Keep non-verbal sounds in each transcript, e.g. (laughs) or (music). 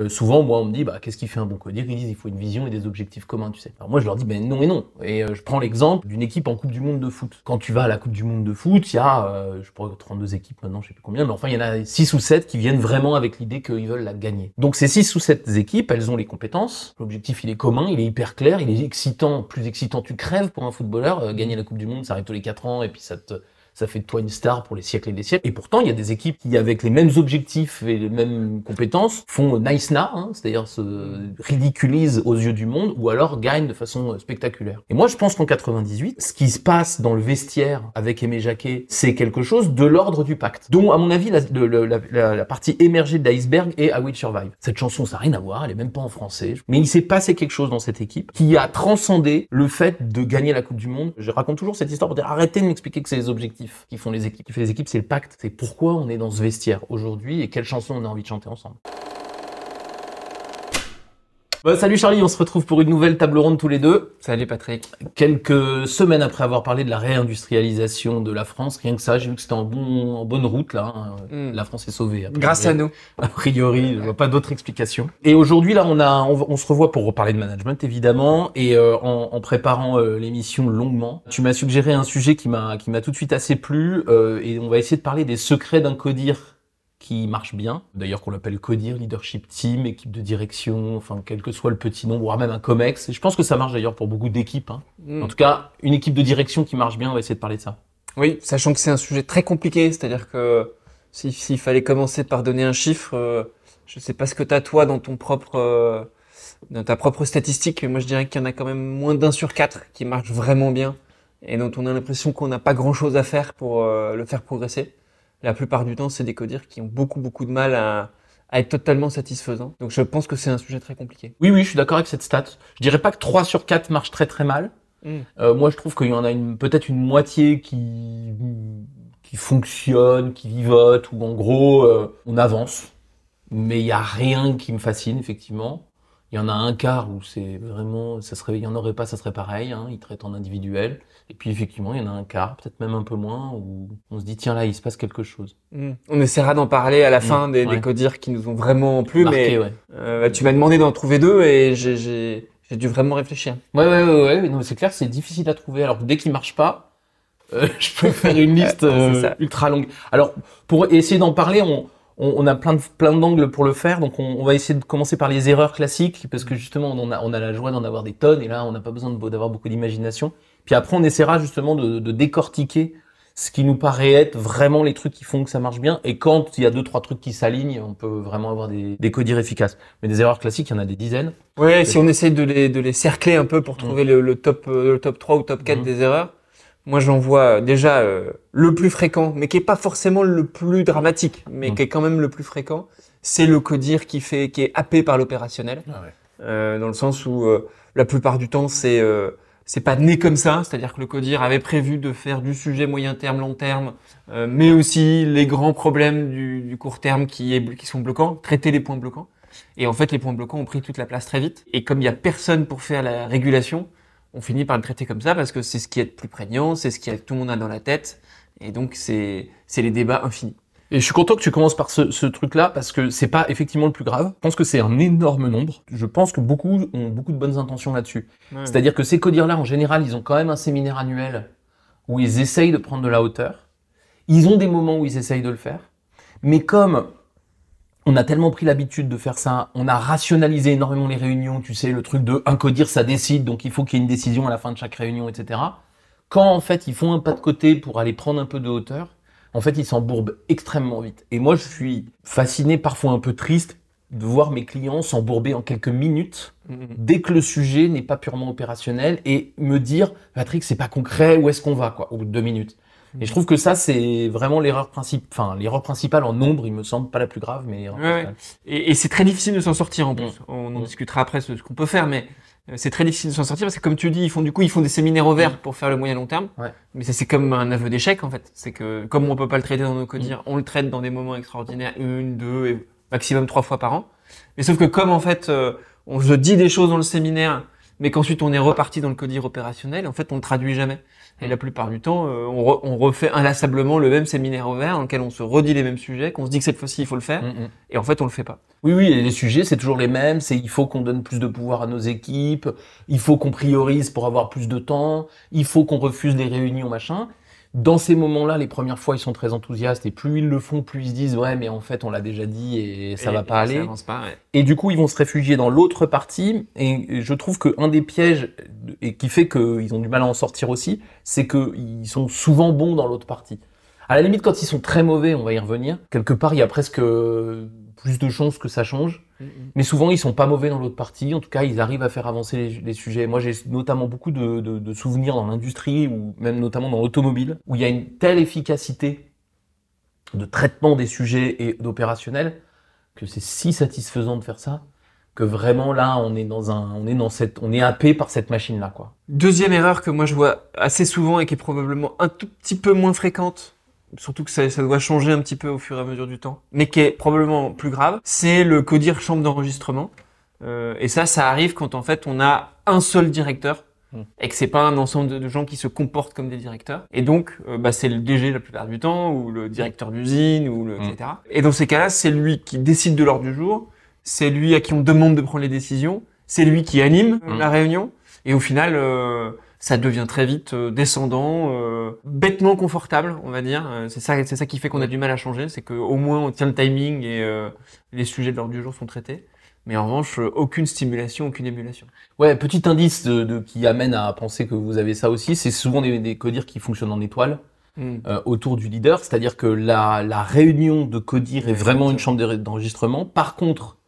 Euh, souvent, moi, on me dit, bah, qu'est-ce qui fait un bon codir Ils disent, il faut une vision et des objectifs communs, tu sais. Alors moi, je leur dis, ben non et non. Et euh, je prends l'exemple d'une équipe en Coupe du Monde de foot. Quand tu vas à la Coupe du Monde de foot, il y a, euh, je crois, 32 équipes maintenant, je sais plus combien, mais enfin, il y en a 6 ou 7 qui viennent vraiment avec l'idée qu'ils veulent la gagner. Donc, ces six ou sept équipes, elles ont les compétences. L'objectif, il est commun, il est hyper clair, il est excitant. Plus excitant, tu crèves pour un footballeur. gagner la Coupe du Monde, ça arrive tous les 4 ans et puis ça te ça fait de toi une star pour les siècles et des siècles. Et pourtant, il y a des équipes qui, avec les mêmes objectifs et les mêmes compétences, font nice na, hein, c'est-à-dire se ridiculisent aux yeux du monde, ou alors gagnent de façon spectaculaire. Et moi, je pense qu'en 98, ce qui se passe dans le vestiaire avec Aimé Jacquet, c'est quelque chose de l'ordre du pacte, dont, à mon avis, la, partie émergée de l'iceberg est I Will Survive. Cette chanson, ça n'a rien à voir, elle est même pas en français, mais il s'est passé quelque chose dans cette équipe qui a transcendé le fait de gagner la Coupe du Monde. Je raconte toujours cette histoire pour dire arrêtez de m'expliquer que c'est les objectifs qui font les équipes. Qui fait les équipes, c'est le pacte. C'est pourquoi on est dans ce vestiaire aujourd'hui et quelle chanson on a envie de chanter ensemble. Bah, salut Charlie, on se retrouve pour une nouvelle table ronde tous les deux. Salut Patrick. Quelques semaines après avoir parlé de la réindustrialisation de la France, rien que ça, j'ai vu que c'était en, bon, en bonne route là. Hein. Hmm. La France est sauvée. Grâce à nous. A priori, je vois pas d'autres explications. Et aujourd'hui là, on a, on, se revoit pour reparler de management évidemment. Et euh, en, préparant euh, l'émission longuement, tu m'as suggéré un sujet qui m'a, qui m'a tout de suite assez plu. Euh, et on va essayer de parler des secrets d'un codir qui marche bien. D'ailleurs, qu'on l'appelle CODIR, Leadership Team, équipe de direction, enfin, quel que soit le petit nom, voire même un COMEX. je pense que ça marche d'ailleurs pour beaucoup d'équipes. Hein. Hmm. En tout cas, une équipe de direction qui marche bien, on va essayer de parler de ça. Oui, sachant que c'est un sujet très compliqué, c'est-à-dire que s'il fallait commencer par donner un chiffre, euh, je ne sais pas ce que tu as toi dans ton propre... Euh, dans ta propre statistique, moi je dirais qu'il y en a quand même moins d'un sur quatre qui marche vraiment bien et dont on a l'impression qu'on n'a pas grand chose à faire pour euh, le faire progresser la plupart du temps, c'est des codires qui ont beaucoup, beaucoup de mal à, être totalement satisfaisants. Donc je pense que c'est un sujet très compliqué. Oui, oui, je suis d'accord avec cette stat. Je dirais pas que 3 sur 4 marche très très mal. Hmm. Euh, moi, je trouve qu'il y en a peut-être une moitié qui, qui fonctionne, qui vivote, ou en gros, euh, on avance. Mais il n'y a rien qui me fascine, effectivement. Il y en a un quart où c'est vraiment, ça serait, il n'y en aurait pas, ça serait pareil. Il hein. ils traitent en individuel. Et puis effectivement, il y en a un quart, peut-être même un peu moins, où on se dit tiens là, il se passe quelque chose. Mm. On essaiera d'en parler à la mm. fin des, codires qui nous ont vraiment plu, mais euh, bah, tu m'as demandé d'en trouver deux et j'ai dû vraiment réfléchir. Ouais ouais ouais, ouais. non c'est clair, c'est difficile à trouver. Alors dès qu'il marche pas, euh, (laughs) je peux faire une liste euh, ultra longue. Alors pour essayer d'en parler, on, a plein de, plein d'angles pour le faire, donc on, on, va essayer de commencer par les erreurs classiques parce que justement on a, on a la joie d'en avoir des tonnes et là on n'a pas besoin d'avoir beaucoup d'imagination. Puis après, on essaiera justement de, décortiquer ce qui nous paraît être vraiment les trucs qui font que ça marche bien. Et quand il y a deux, trois trucs qui s'alignent, on peut vraiment avoir des, des codires efficaces. Mais des erreurs classiques, il y en a des dizaines. Oui, si on essaye de les, de les cercler un peu pour mm. trouver le, top, le top 3 euh, ou top 4 mm. des erreurs, moi j'en vois euh, déjà euh, le plus fréquent, mais qui est pas forcément le plus dramatique, mais mm. qui est quand même le plus fréquent, c'est le codir qui fait qui est happé par l'opérationnel, ah dans le sens où la plupart du temps c'est c'est pas né comme ça, c'est-à-dire que le CODIR avait prévu de faire du sujet moyen terme, long terme, euh, mais aussi les grands problèmes du, court terme qui, est, qui, sont bloquants, traiter les points bloquants. Et en fait, les points bloquants ont pris toute la place très vite. Et comme il n'y a personne pour faire la régulation, on finit par le traiter comme ça parce que c'est ce qui est le plus prégnant, c'est ce qui tout le monde a dans la tête. Et donc, c'est les débats infinis. Et je suis content que tu commences par ce, truc-là parce que c'est pas effectivement le plus grave. Je pense que c'est un énorme nombre. Je pense que beaucoup ont beaucoup de bonnes intentions là-dessus. C'est-à-dire que ces codires-là, en général, ils ont quand même un séminaire annuel où ils essayent de prendre de la hauteur. Ils ont des moments où ils essayent de le faire. Mais comme on a tellement pris l'habitude de faire ça, on a rationalisé énormément les réunions, tu sais, le truc de un codir, ça décide, donc il faut qu'il y ait une décision à la fin de chaque réunion, etc. Quand en fait ils font un pas de côté pour aller prendre un peu de hauteur, en fait, ils s'embourbent extrêmement vite. Et moi, je suis fasciné, parfois un peu triste, de voir mes clients s'embourber en quelques minutes mhm. dès que le sujet n'est pas purement opérationnel et me dire Patrick c'est pas concret où est-ce qu'on va quoi au bout de deux minutes et je mhm. trouve que ça c'est vraiment l'erreur principale enfin l'erreur principale en nombre il me semble pas la plus grave mais et, c'est très difficile de s'en sortir en plus mm. on en mm. discutera après ce qu'on peut faire mais euh, c'est très difficile de s'en sortir parce que comme tu dis, ils font du coup, ils font des séminaires au vert pour faire le moyen long terme. Mais c'est comme un aveu d'échec en fait. C'est que comme on peut pas le traiter dans nos codires, on le traite dans des moments extraordinaires, une, deux, et maximum trois fois par an. Mais sauf que comme en fait, euh, on se dit des choses dans le séminaire, mais qu'ensuite on est reparti dans le codir opérationnel, en fait on le traduit jamais. Et hmm. la plupart du temps, euh, on, refait inlassablement le même séminaire ouvert dans lequel on se redit les mêmes sujets, qu'on se dit que cette fois-ci il faut le faire, hmm, hmm. et en fait on le fait pas. Oui, oui, les sujets c'est toujours les mêmes, c'est il faut qu'on donne plus de pouvoir à nos équipes, il faut qu'on priorise pour avoir plus de temps, il faut qu'on refuse les réunions, machin. Dans ces moments-là, les premières fois, ils sont très enthousiastes et plus ils le font, plus ils se disent ouais, mais en fait, on l'a déjà dit et ça va pas aller. Et du coup, ils vont se réfugier dans l'autre partie. Et je trouve que un des pièges et qui fait qu'ils ont du mal à en sortir aussi, c'est qu'ils sont souvent bons dans l'autre partie. À la limite, quand ils sont très mauvais, on va y revenir. Quelque part, il y a presque plus de chances que ça change. Mm-hmm. Mais souvent, ils sont pas mauvais dans l'autre partie. En tout cas, ils arrivent à faire avancer les, sujets. Moi, j'ai notamment beaucoup de, souvenirs dans l'industrie, ou même notamment dans l'automobile, où il y a une telle efficacité de traitement des sujets et d'opérationnel que c'est si satisfaisant de faire ça que vraiment là on est dans un on est dans cette on est happé par cette machine là quoi. Deuxième erreur que moi je vois assez souvent et qui est probablement un tout petit peu moins fréquente surtout que ça, doit changer un petit peu au fur et à mesure du temps, mais qui est probablement plus grave, c'est le codir chambre d'enregistrement. Euh, et ça, ça arrive quand en fait on a un seul directeur hmm. et que c'est pas un ensemble de, gens qui se comportent comme des directeurs. Et donc, euh, bah, c'est le DG la plupart du temps, ou le directeur d'usine, ou le, etc. Hmm. Et dans ces cas-là, c'est lui qui décide de l'ordre du jour, c'est lui à qui on demande de prendre les décisions, c'est lui qui anime euh, hmm. la réunion. Et au final, ça devient très vite euh, descendant, euh, bêtement confortable, on va dire. Euh, c'est ça, c'est ça qui fait qu'on a du mal à changer, c'est qu'au moins on tient le timing et les sujets de l'ordre du jour sont traités. Mais en revanche, aucune stimulation, aucune émulation. Ouais, petit indice de, qui amène à penser que vous avez ça aussi, c'est souvent des, des codires qui fonctionnent en étoile. Hmm. autour du leader, c'est-à-dire que la, la, réunion de codir est vraiment une chambre d'enregistrement. Par contre,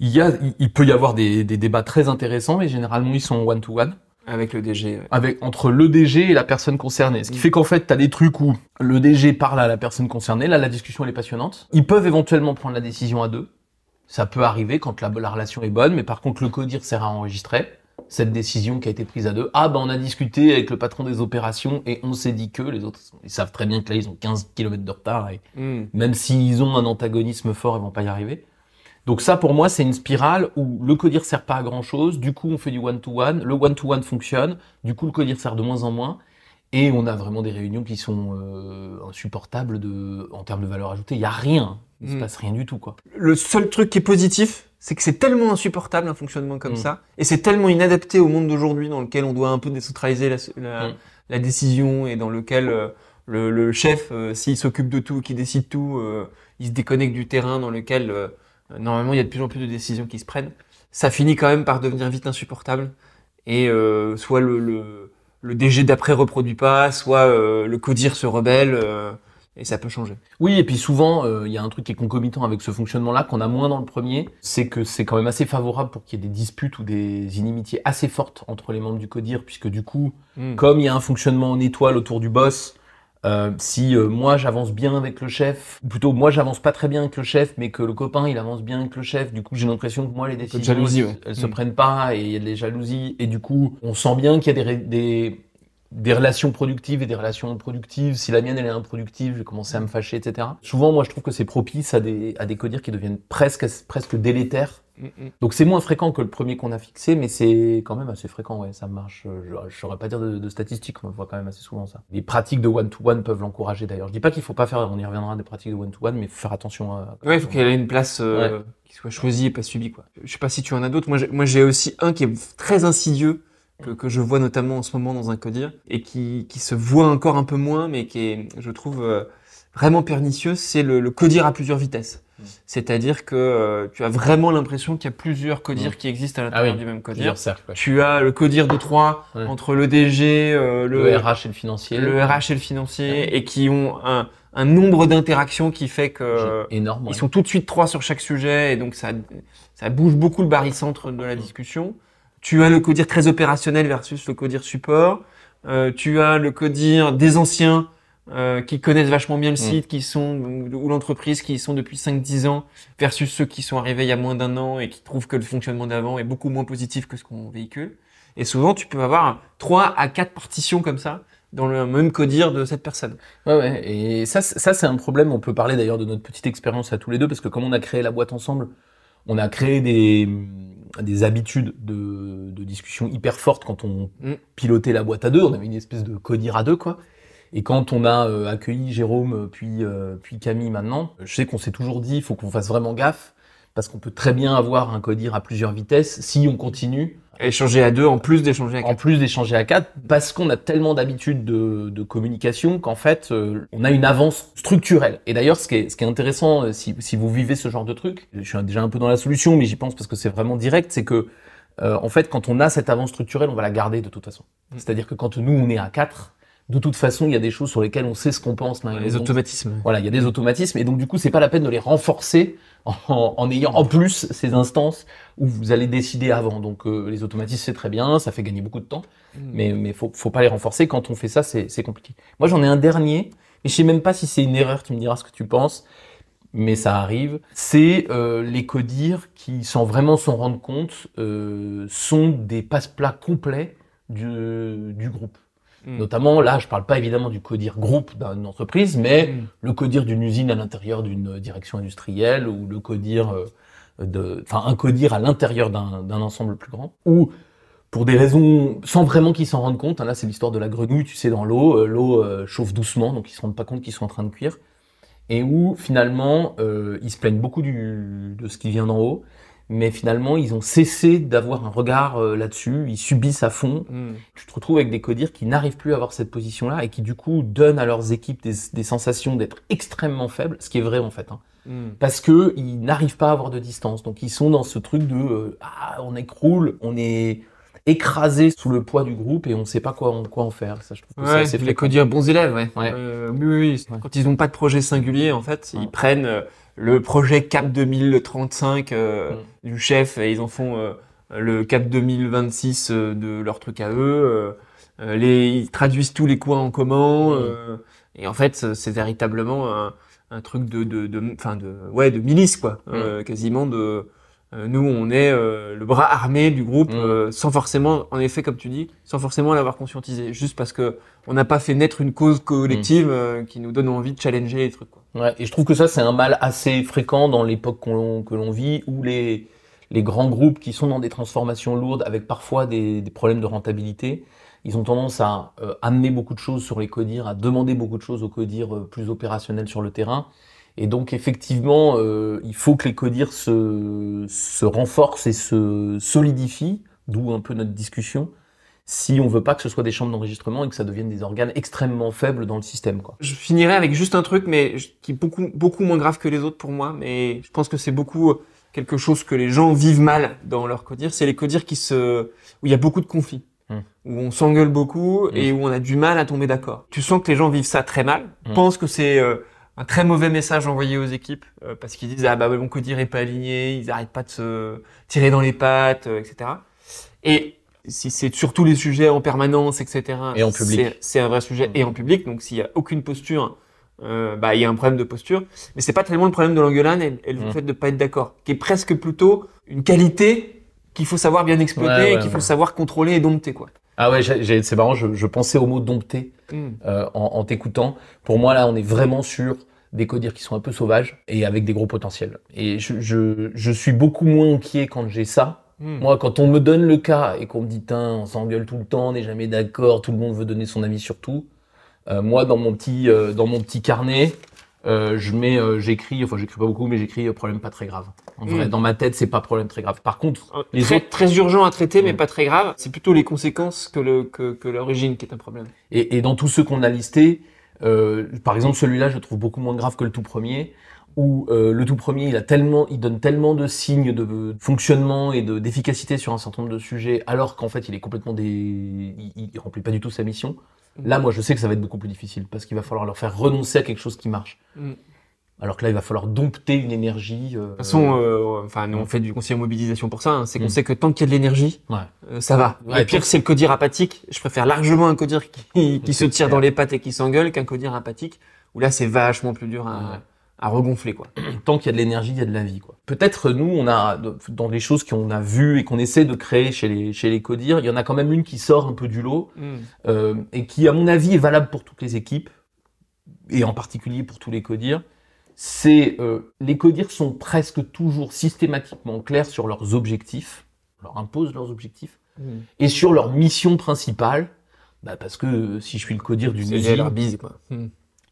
il, y a, il, peut y avoir des, des, débats très intéressants, mais généralement ils sont one-to-one. one to one avec le DG. Avec, entre le DG et la personne concernée. Ce qui mm. fait qu'en fait, tu as des trucs où le DG parle à la personne concernée, là la discussion elle est passionnante. Ils peuvent éventuellement prendre la décision à deux. Ça peut arriver quand la, relation est bonne, mais par contre le codir sert à enregistrer cette décision qui a été prise à deux. Ah ben on a discuté avec le patron des opérations et on s'est dit que les autres ils savent très bien que là ils ont 15 km de retard et mm. même s'ils ont un antagonisme fort ils vont pas y arriver. Donc ça, pour moi, c'est une spirale où le codir sert pas à grand chose. Du coup, on fait du one-to-one. le one-to-one fonctionne. Du coup, le codir sert de moins en moins. Et on a vraiment des réunions qui sont euh, insupportables de, en termes de valeur ajoutée. Il n'y a rien. Il ne se mm. passe rien du tout. Quoi. Le seul truc qui est positif, c'est que c'est tellement insupportable un fonctionnement comme mm. ça. Et c'est tellement inadapté au monde d'aujourd'hui dans lequel on doit un peu décentraliser la, mm. décision et dans lequel euh, le, chef, euh, s'il s'occupe de tout, qui décide tout, il se déconnecte du terrain dans lequel euh, normalement, il y a de plus en plus de décisions qui se prennent. Ça finit quand même par devenir vite insupportable. Et euh, soit le, le, DG d'après reproduit pas, soit euh, le codir se rebelle. et ça peut changer. Oui, et puis souvent, il y a un truc qui est concomitant avec ce fonctionnement-là, qu'on a moins dans le premier, c'est que c'est quand même assez favorable pour qu'il y ait des disputes ou des inimitiés assez fortes entre les membres du CODIR, puisque du coup, hmm. comme il y a un fonctionnement en étoile autour du boss, euh, si euh, moi j'avance bien avec le chef, plutôt moi j'avance pas très bien avec le chef, mais que le copain il avance bien avec le chef, du coup j'ai l'impression que moi les décisions elles, se mm. prennent pas et il y a des jalousies et du coup on sent bien qu'il y a des, des des relations productives et des relations productives. Si la mienne, elle est improductive, je vais commencer à me fâcher, etc. Souvent, moi, je trouve que c'est propice à des, à des codires qui deviennent presque, presque délétères. Mm, mm. Donc, c'est moins fréquent que le premier qu'on a fixé, mais c'est quand même assez fréquent, ouais, ça marche. Je, ne saurais pas dire de, statistiques, on voit quand même assez souvent, ça. Les pratiques de one-to-one peuvent l'encourager, d'ailleurs. Je dis pas qu'il faut pas faire, on y reviendra, des pratiques de one-to-one, mais faire attention à... Ouais, il faut qu'elle ait une place euh, qui soit choisie et pas subie, quoi. Je sais pas si tu en as d'autres. Moi, j'ai aussi un qui est très insidieux que, que, je vois notamment en ce moment dans un codir et qui, qui, se voit encore un peu moins, mais qui est, je trouve, euh, vraiment pernicieux, c'est le, le codir à plusieurs vitesses. Mm. C'est-à-dire que euh, tu as vraiment l'impression qu'il y a plusieurs codires mm. qui existent à ah l'intérieur du même codir. Tu as le codir de trois entre le DG, euh, le, RH et le financier, le RH et le financier, et qui ont un, un nombre d'interactions qui fait que ils sont tout de suite trois sur chaque sujet, et donc ça ça bouge beaucoup le barycentre de la mm. discussion. Tu as le codir très opérationnel versus le codir support. Euh, tu as le codir des anciens euh, qui connaissent vachement bien le mm. site, qui sont ou l'entreprise qui sont depuis 5-10 ans versus ceux qui sont arrivés il y a moins d'un an et qui trouvent que le fonctionnement d'avant est beaucoup moins positif que ce qu'on véhicule. Et souvent, tu peux avoir trois à quatre partitions comme ça dans le même codir de cette personne. Ouais, ouais. Et ça, ça c'est un problème. On peut parler d'ailleurs de notre petite expérience à tous les deux parce que comme on a créé la boîte ensemble, on a créé des, des habitudes de, discussion hyper fortes quand on mm. pilotait la boîte à deux. On avait une espèce de codir à deux, quoi. Et quand on a euh, accueilli Jérôme, euh, euh, puis, Camille maintenant, je sais qu'on s'est toujours dit, il faut qu'on fasse vraiment gaffe, parce qu'on peut très bien avoir un codir à plusieurs vitesses si on continue Échanger à deux en plus d'échanger à quatre. En plus d'échanger à quatre, parce qu'on a tellement d'habitude de, communication qu'en fait, euh, on a une avance structurelle. Et d'ailleurs, ce qui est, ce qui est intéressant, euh, si, si vous vivez ce genre de truc, je suis déjà un peu dans la solution, mais j'y pense parce que c'est vraiment direct, c'est que euh, en fait, quand on a cette avance structurelle, on va la garder de toute façon. Mm. C'est-à-dire que quand nous, on est à quatre, de toute façon, il y a des choses sur lesquelles on sait ce qu'on pense. les automatismes. Voilà, il y a des automatismes. Et donc, du coup, c'est pas la peine de les renforcer en, ayant en plus ces instances où vous allez décider avant. Donc, euh, les automatismes, c'est très bien, ça fait gagner beaucoup de temps. Mm. Mais il faut, faut pas les renforcer. Quand on fait ça, c'est compliqué. Moi, j'en ai un dernier. Et je sais même pas si c'est une erreur. Tu me diras ce que tu penses. Mais ça arrive. C'est euh, les codires qui, sans vraiment s'en rendre compte, euh, sont des passe-plats complets du, du groupe. Hmm. Notamment, là, je parle pas évidemment du codir groupe d'une entreprise, mais hmm. le codir d'une usine à l'intérieur d'une direction industrielle ou le codir euh, de, enfin, un codir à l'intérieur d'un ensemble plus grand. Ou, pour des raisons sans vraiment qu'ils s'en rendent compte, hein, là, c'est l'histoire de la grenouille, tu sais, dans l'eau, euh, l'eau euh, chauffe doucement, donc ils se rendent pas compte qu'ils sont en train de cuire. Et où, finalement, ils se plaignent beaucoup de ce qui vient d'en haut mais finalement ils ont cessé d'avoir un regard euh, là-dessus, ils subissent à fond. Hmm. Tu te retrouves avec des codires qui n'arrivent plus à avoir cette position-là et qui du coup donnent à leurs équipes des, sensations d'être extrêmement faibles, ce qui est vrai en fait, hein. hmm. parce que ils n'arrivent pas à avoir de distance, donc ils sont dans ce truc de euh, ah on écroule, on est écrasé sous le poids du groupe et on ne sait pas quoi en, quoi en faire. Ça, je trouve c'est les codires bons élèves, euh, oui, Quand ils n'ont pas de projet singulier, en fait, ils prennent le projet Cap 2035 euh, mm. du chef et ils en font euh, le Cap 2026 euh, de leur truc à eux. les, ils traduisent tous les coins en commun. Mm. et en fait, c'est véritablement un, truc de, de, de, fin de, ouais, de milice, quoi. Mm. quasiment de, euh, nous, on est euh, le bras armé du groupe, mm. euh, sans forcément, en effet, comme tu dis, sans forcément l'avoir conscientisé, juste parce que on n'a pas fait naître une cause collective mm. qui nous donne envie de challenger les trucs. Quoi. et je trouve que ça, c'est un mal assez fréquent dans l'époque que l'on vit, où les, grands groupes qui sont dans des transformations lourdes, avec parfois des, des problèmes de rentabilité, ils ont tendance à amener beaucoup de choses sur les codires, à demander beaucoup de choses aux codires plus opérationnels sur le terrain et donc effectivement, euh, il faut que les codires se, se renforcent et se solidifient, d'où un peu notre discussion, si on veut pas que ce soit des chambres d'enregistrement et que ça devienne des organes extrêmement faibles dans le système. Quoi. Je finirai avec juste un truc, mais qui est beaucoup, beaucoup moins grave que les autres pour moi, mais je pense que c'est beaucoup euh, quelque chose que les gens vivent mal dans leur codire c'est les codires qui se, où il y a beaucoup de conflits. Hmm. où on s'engueule beaucoup hmm. et où on a du mal à tomber d'accord. Tu sens que les gens vivent ça très mal, mmh. pensent que c'est euh, un très mauvais message envoyé aux équipes euh, parce qu'ils disent ah bah mon codir est pas aligné, ils n'arrêtent pas de se tirer dans les pattes, euh, etc. Et si c'est surtout les sujets en permanence, etc. Et en public, c'est un vrai sujet et en mm. public. Donc s'il y a aucune posture, euh, bah il y a un problème de posture. Mais c'est pas tellement le problème de l'engueulade et, le mm. fait de pas être d'accord, qui est presque plutôt une qualité qu'il faut savoir bien exploiter et qu'il faut savoir contrôler et dompter quoi. Ah ouais, c'est marrant, je, pensais au mot dompter hmm. euh, en, t'écoutant. Pour moi, là, on est vraiment sur des codires qui sont un peu sauvages et avec des gros potentiels. Et je, suis beaucoup moins inquiet quand j'ai ça. Hmm. Moi, quand on me donne le cas et qu'on me dit, on s'engueule tout le temps, on n'est jamais d'accord, tout le monde veut donner son avis sur tout. Euh, moi, dans mon petit, euh, dans mon petit carnet, euh, je mets, euh, j'écris, enfin j'écris pas beaucoup, mais j'écris euh, problème pas très grave. En vrai, mm. dans ma tête, c'est pas problème très grave. Par contre, euh, les très, autres très urgent à traiter, mais mm. pas très grave. C'est plutôt les conséquences que le que, que l'origine qui est un problème. Et, et dans tous ceux qu'on a listés, euh, par exemple celui-là, je le trouve beaucoup moins grave que le tout premier. Où le tout premier, il a tellement, il donne tellement de signes de, fonctionnement et d'efficacité sur un certain nombre de sujets, alors qu'en fait, il est complètement des, il remplit pas du tout sa mission. Là, moi, je sais que ça va être beaucoup plus difficile parce qu'il va falloir leur faire renoncer à quelque chose qui marche. Mm. Alors que là, il va falloir dompter une énergie. Euh, de toute façon, euh, enfin, on fait du conseil en mobilisation pour ça. Hein. C'est qu'on mm. sait que tant qu'il y a de l'énergie, euh, ça va. le pire, c'est le codir apathique. Je préfère largement un codir qui, se tire dans les pattes et qui s'engueule qu'un codir apathique où là, c'est vachement plus dur à à regonfler quoi. (clears throat) Tant qu'il y a de l'énergie, il y a de la vie quoi. Peut-être nous on a dans les choses qu'on a vues et qu'on essaie de créer chez les chez les codir, il y en a quand même une qui sort un peu du lot mm. euh, et qui à mon avis est valable pour toutes les équipes et en particulier pour tous les codir. C'est euh, les codir sont presque toujours systématiquement clairs sur leurs objectifs, leur imposent leurs objectifs mm. et sur leur mission principale. Bah parce que euh, si je suis le codir d'une usine,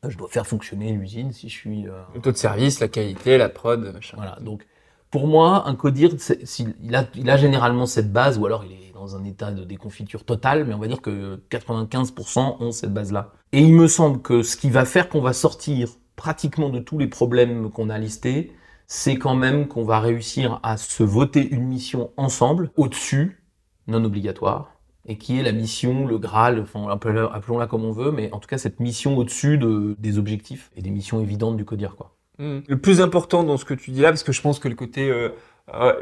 euh, je dois faire fonctionner l'usine si je suis. Euh, Le taux de service, la qualité, la prod, machin. Voilà. Donc, pour moi, un codir, a, il a généralement cette base, ou alors il est dans un état de déconfiture totale, mais on va dire que 95% ont cette base-là. Et il me semble que ce qui va faire qu'on va sortir pratiquement de tous les problèmes qu'on a listés, c'est quand même qu'on va réussir à se voter une mission ensemble, au-dessus, non obligatoire, et qui est la mission, le Graal, enfin, appelons-la comme on veut, mais en tout cas cette mission au-dessus de, des objectifs et des missions évidentes du CODIR. Quoi. Hmm. Le plus important dans ce que tu dis là, parce que je pense que le côté... Euh, euh,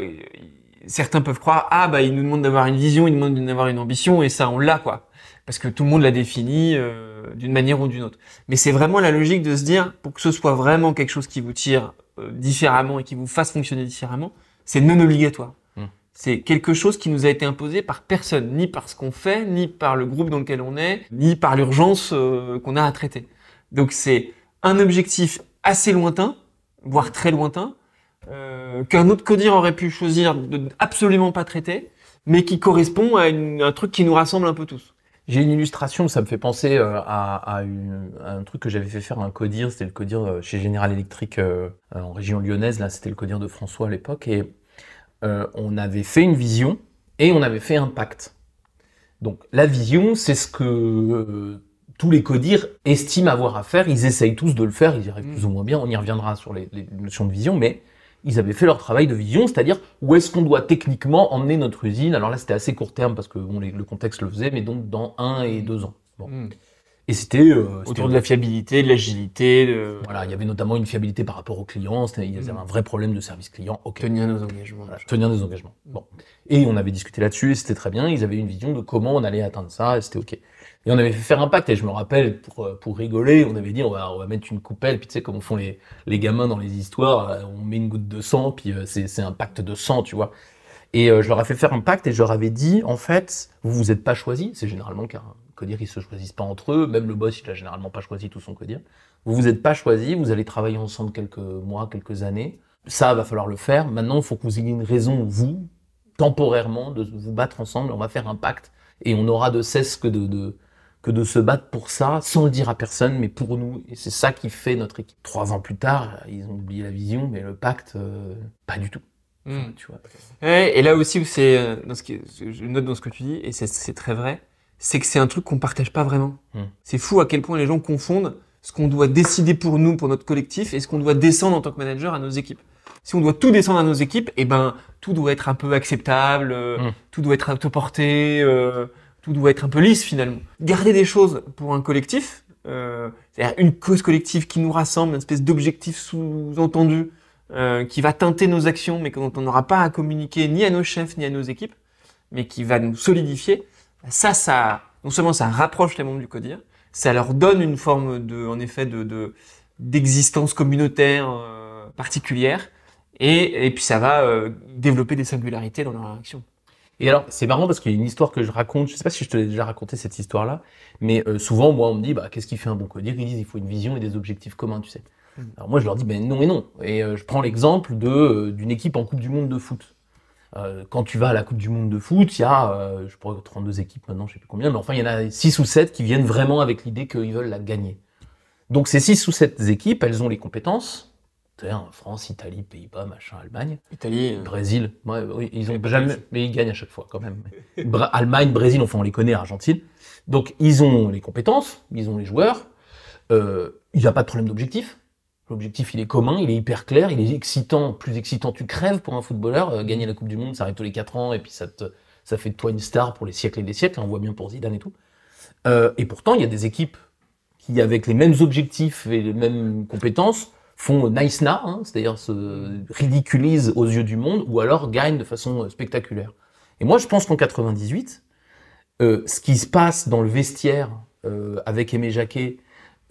certains peuvent croire, ah bah il nous demande d'avoir une vision, il nous demande d'avoir une ambition, et ça on l'a quoi. Parce que tout le monde l'a défini euh, d'une manière ou d'une autre. Mais c'est vraiment la logique de se dire, pour que ce soit vraiment quelque chose qui vous tire différemment et qui vous fasse fonctionner différemment, c'est non obligatoire. C'est quelque chose qui nous a été imposé par personne, ni par ce qu'on fait, ni par le groupe dans lequel on est, ni par l'urgence euh, qu'on a à traiter. Donc c'est un objectif assez lointain, voire très lointain, euh, qu'un autre codir aurait pu choisir de absolument pas traiter, mais qui correspond à, un truc qui nous rassemble un peu tous. J'ai une illustration, ça me fait penser euh, à, un truc que j'avais fait faire à un codir, c'était le codir chez General Electric en région lyonnaise, là c'était le codir de François à l'époque, et euh, on avait fait une vision et on avait fait un pacte. Donc la vision, c'est ce que euh, tous les codir estiment avoir à faire. Ils essayent tous de le faire, ils iraient mm. plus ou moins bien. On y reviendra sur les, notions de vision, mais ils avaient fait leur travail de vision, c'est-à-dire où est-ce qu'on doit techniquement emmener notre usine. Alors là, c'était assez court terme parce que le contexte le faisait, mais donc dans un et mm. deux ans. Mm. Et euh, c'était autour de la fiabilité, de l'agilité. Voilà, il y avait notamment une fiabilité par rapport aux clients. Il y avait un vrai problème de service client. Tenir nos engagements. tenir nos engagements. Bon. Et on avait discuté là-dessus. C'était très bien. Ils avaient une vision de comment on allait atteindre ça. Et c'était ok. Et on avait fait faire un pacte, et je me rappelle, pour, euh, pour rigoler, on avait dit, on va, on va mettre une coupelle, puis tu sais, comme font les, les gamins dans les histoires, euh, on met une goutte de sang, puis c'est un pacte de sang, tu vois. Et je leur avais fait faire un pacte, et je leur avais dit, en fait, vous vous êtes pas choisi, c'est généralement le hein dire ils se choisissent pas entre eux. Même le boss, il a généralement pas choisi tout son codir. Vous vous êtes pas choisi, vous allez travailler ensemble quelques mois, quelques années. Ça, va falloir le faire. Maintenant, il faut que vous ayez une raison, vous, temporairement, de vous battre ensemble. On va faire un pacte et on aura de cesse que de, que de se battre pour ça, sans le dire à personne, mais pour nous. Et c'est ça qui fait notre équipe. Trois ans plus tard, ils ont oublié la vision, mais le pacte, euh, pas du tout. Hmm. Tu vois. Et là aussi, c'est euh, dans je note dans ce que tu dis, et c'est très vrai, c'est que c'est un truc qu'on partage pas vraiment. Hmm. C'est fou à quel point les gens confondent ce qu'on doit décider pour nous, pour notre collectif, et ce qu'on doit descendre en tant que manager à nos équipes. Si on doit tout descendre à nos équipes, eh ben tout doit être un peu acceptable, euh, hmm. tout doit être autoporté, euh, tout doit être un peu lisse finalement. Garder des choses pour un collectif, euh, c'est-à-dire une cause collective qui nous rassemble, une espèce d'objectif sous-entendu euh, qui va teinter nos actions, mais dont on n'aura pas à communiquer ni à nos chefs ni à nos équipes, mais qui va nous solidifier ça, ça, non seulement ça rapproche les membres du CODIR, ça leur donne une forme de, en effet, de, d'existence communautaire euh, particulière, et, et, puis ça va euh, développer des singularités dans leur réaction. Et alors, c'est marrant parce qu'il y a une histoire que je raconte, je sais pas si je te l'ai déjà raconté cette histoire-là, mais euh, souvent, moi, on me dit, bah, qu'est-ce qui fait un bon codir Ils disent, il faut une vision et des objectifs communs, tu sais. Hmm. Alors moi, je leur dis, ben non et non. Et je prends l'exemple d'une équipe en Coupe du Monde de foot. Euh, quand tu vas à la Coupe du Monde de foot, il y a, euh, je crois, 32 équipes maintenant, je sais plus combien, mais enfin, il y en a 6 ou 7 qui viennent vraiment avec l'idée qu'ils veulent la gagner. Donc ces 6 ou 7 équipes, elles ont les compétences. Hein, France, Italie, Pays-Bas, machin, Allemagne. Italie. Euh, Brésil. ils ont jamais, mais ils gagnent à chaque fois quand même. Allemagne, Brésil, enfin on les connaît, Argentine. Donc ils ont les compétences, ils ont les joueurs. Il n'y a pas de problème d'objectif. L'objectif, il est commun, il est hyper clair, il est excitant. Plus excitant tu crèves pour un footballeur, euh, gagner la Coupe du Monde, ça arrive tous les 4 ans, et puis ça, ça fait de toi une star pour les siècles et les siècles. Hein, on voit bien pour Zidane et tout. Euh, et pourtant, il y a des équipes qui, avec les mêmes objectifs et les mêmes compétences, font euh, nice na, hein, c'est-à-dire se ridiculisent aux yeux du monde, ou alors gagnent de façon spectaculaire. Et moi, je pense qu'en 98, ce qui se passe dans le vestiaire avec Aimé Jacquet,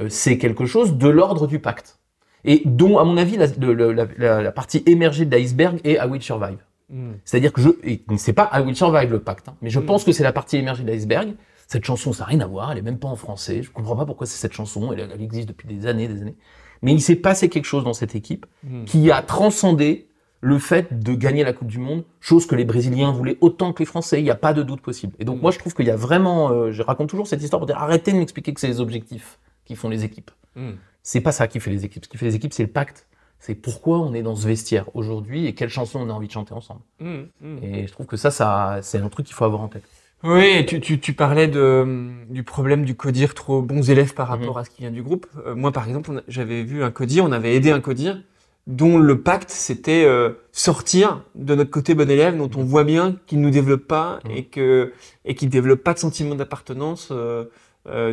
c'est quelque chose de l'ordre du pacte et dont, à mon avis, la, la, partie émergée de l'iceberg est I Will Survive. Hmm. C'est-à-dire que je, c'est pas I Will Survive le pacte, hein, mais je hmm. pense que c'est la partie émergée de l'iceberg. Cette chanson, ça n'a rien à voir, elle est même pas en français. Je comprends pas pourquoi c'est cette chanson, elle, elle, existe depuis des années, des années. Mais il s'est passé quelque chose dans cette équipe hmm. qui a transcendé le fait de gagner la Coupe du Monde, chose que les Brésiliens voulaient autant que les Français, il n'y a pas de doute possible. Et donc moi je trouve qu'il y a vraiment, euh, je raconte toujours cette histoire pour dire arrêtez de m'expliquer que c'est les objectifs qui font les équipes. C'est pas ça qui fait les équipes. Ce qui fait les équipes, c'est le pacte. C'est pourquoi on est dans ce vestiaire aujourd'hui et quelle chanson on a envie de chanter ensemble. Mmh, mmh. Et je trouve que ça, ça c'est un truc qu'il faut avoir en tête. Oui, tu, tu, parlais de, mmh, du problème du codir trop bons élèves par rapport à ce qui vient du groupe. Euh, moi, par exemple, j'avais vu un codir, on avait aidé un codir dont le pacte, c'était euh, sortir de notre côté bon élève, dont on voit bien qu'il ne nous développe pas et que et qu'il développe pas de sentiment d'appartenance, euh,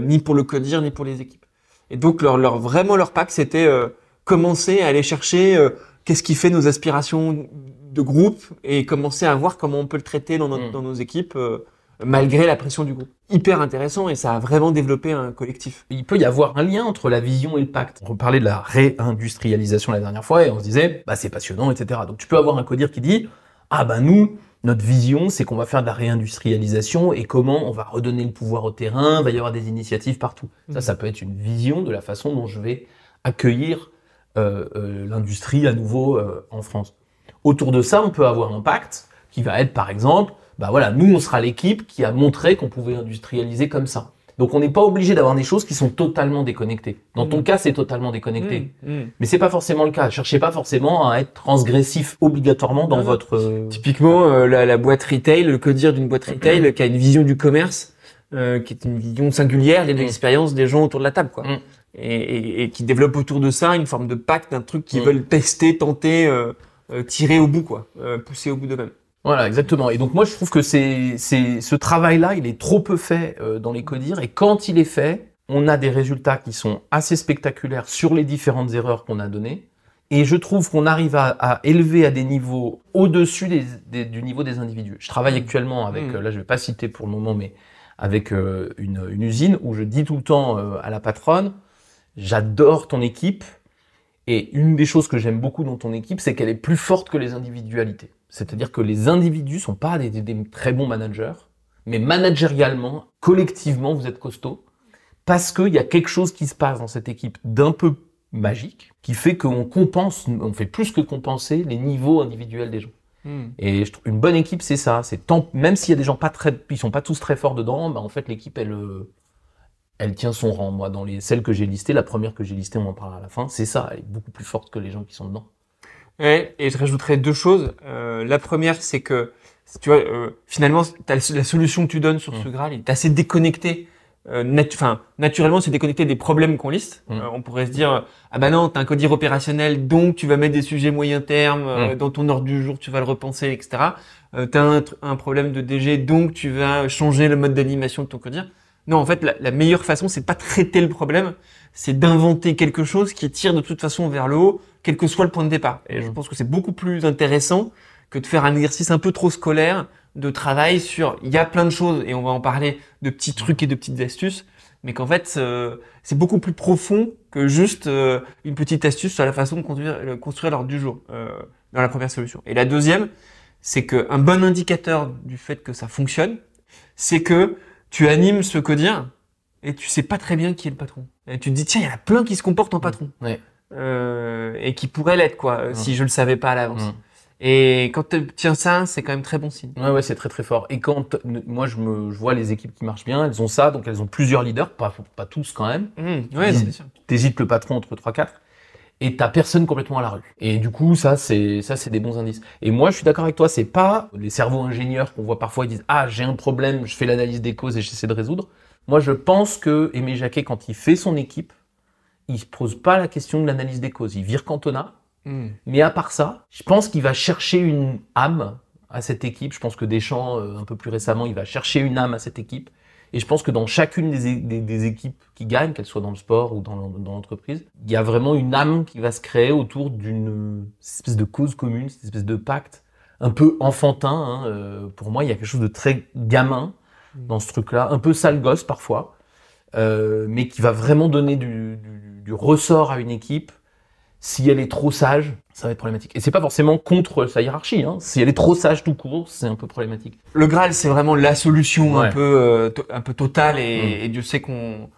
ni pour le codir, ni pour les équipes. Et donc leur, leur vraiment leur pacte, c'était euh, commencer à aller chercher euh, qu'est-ce qui fait nos aspirations de groupe et commencer à voir comment on peut le traiter dans, mm. dans nos équipes euh, malgré la pression du groupe. Hyper intéressant et ça a vraiment développé un collectif. Il peut y avoir un lien entre la vision et le pacte. On parlait de la réindustrialisation la dernière fois et on se disait bah c'est passionnant etc. Donc tu peux avoir un codir qui dit ah ben nous notre vision, c'est qu'on va faire de la réindustrialisation et comment on va redonner le pouvoir au terrain, il va y avoir des initiatives partout. Ça, mhm. ça peut être une vision de la façon dont je vais accueillir euh, euh, l'industrie à nouveau euh, en France. Autour de ça, on peut avoir un pacte qui va être, par exemple, bah voilà, nous, on sera l'équipe qui a montré qu'on pouvait industrialiser comme ça. Donc on n'est pas obligé d'avoir des choses qui sont totalement déconnectées. Dans ton mm. cas, c'est totalement déconnecté. Mm, mm. Mais c'est pas forcément le cas. Cherchez pas forcément à être transgressif obligatoirement dans votre... Euh, Typiquement, euh, la, boîte retail, que dire d'une boîte mm-hmm. retail qui a une vision du commerce, euh, qui est une vision singulière et de l'expérience des gens autour de la table. quoi. Et, qui développe autour de ça une forme de pacte, un truc qu'ils veulent tester, tenter, tirer au bout, quoi, pousser au bout d'eux-mêmes. Voilà, exactement. Et donc moi, je trouve que c'est, ce travail-là, il est trop peu fait euh, dans les codires. Et quand il est fait, on a des résultats qui sont assez spectaculaires sur les différentes erreurs qu'on a données. Et je trouve qu'on arrive à, élever à des niveaux au-dessus du niveau des individus. Je travaille mmh. actuellement avec, mmh. euh, là je ne vais pas citer pour le moment, mais avec euh, une, usine où je dis tout le temps à la patronne, j'adore ton équipe. Et une des choses que j'aime beaucoup dans ton équipe, c'est qu'elle est plus forte que les individualités. C'est-à-dire que les individus sont pas des, très bons managers, mais managérialement, collectivement, vous êtes costaud parce qu'il y a quelque chose qui se passe dans cette équipe d'un peu magique qui fait qu'on compense, on fait plus que compenser les niveaux individuels des gens. Hmm. Et je trouve une bonne équipe, c'est ça. C'est même s'il y a des gens pas très, ils sont pas tous très forts dedans, bah en fait l'équipe elle, euh, elle tient son rang. Moi, dans les celles que j'ai listées, la première que j'ai listée, on en parlera à la fin. C'est ça, elle est beaucoup plus forte que les gens qui sont dedans. Ouais, et je rajouterais deux choses. Euh, la première, c'est que tu vois, euh, finalement, la solution que tu donnes sur ce mm. Graal est assez déconnectée. Euh, naturellement, c'est déconnecté des problèmes qu'on liste. Mm. Euh, on pourrait se dire, ah bah non, t'as un codir opérationnel, donc tu vas mettre des sujets moyen terme euh, mm. dans ton ordre du jour, tu vas le repenser, etc. t'as un, un, problème de DG, donc tu vas changer le mode d'animation de ton codir. Non, en fait, la, la meilleure façon, c'est pas traiter le problème, c'est d'inventer quelque chose qui tire de toute façon vers le haut, quel que soit le point de départ. Et je pense que c'est beaucoup plus intéressant que de faire un exercice un peu trop scolaire de travail sur il y a plein de choses et on va en parler de petits trucs et de petites astuces mais qu'en fait euh, c'est beaucoup plus profond que juste euh, une petite astuce sur la façon de construire l'ordre du jour euh, dans la première solution. Et la deuxième, c'est qu'un bon indicateur du fait que ça fonctionne, c'est que tu animes ce quotidien et tu sais pas très bien qui est le patron. Et tu te dis, tiens, il y en a plein qui se comportent en mm. patron. Euh, et qui pourraient l'être, quoi, euh, mm. si je le savais pas à l'avance. Mm. Et quand tu tiens ça, c'est quand même très bon signe. Ouais, c'est très très fort. Et quand moi je me vois les équipes qui marchent bien, elles ont ça, donc elles ont plusieurs leaders, pas, pas tous quand même. Mmh, ouais, c'est sûr. T'hésites le patron entre 3-4 et t'as personne complètement à la rue. Et du coup, ça, c'est ça, c'est des bons indices. Et moi, je suis d'accord avec toi, c'est pas les cerveaux ingénieurs qu'on voit parfois, ils disent ah j'ai un problème, je fais l'analyse des causes et j'essaie de résoudre. Moi, je pense que Aimé Jacquet, quand il fait son équipe, il ne se pose pas la question de l'analyse des causes. Il vire Cantona. Hmm. Mais à part ça, je pense qu'il va chercher une âme à cette équipe. Je pense que Deschamps, euh, un peu plus récemment, il va chercher une âme à cette équipe. Et je pense que dans chacune des, équipes qui gagnent, qu'elles soient dans le sport ou dans, l'entreprise, il y a vraiment une âme qui va se créer autour d'une espèce de cause commune, cette espèce de pacte un peu enfantin. Hein. Euh, pour moi, il y a quelque chose de très gamin dans ce truc-là, un peu sale gosse parfois, euh, mais qui va vraiment donner du, ressort à une équipe. Si elle est trop sage, ça va être problématique. Et c'est pas forcément contre sa hiérarchie. Hein. Si elle est trop sage tout court, c'est un peu problématique. Le Graal, c'est vraiment la solution un peu euh, un peu totale et, je mm. sais Dieu sait qu'on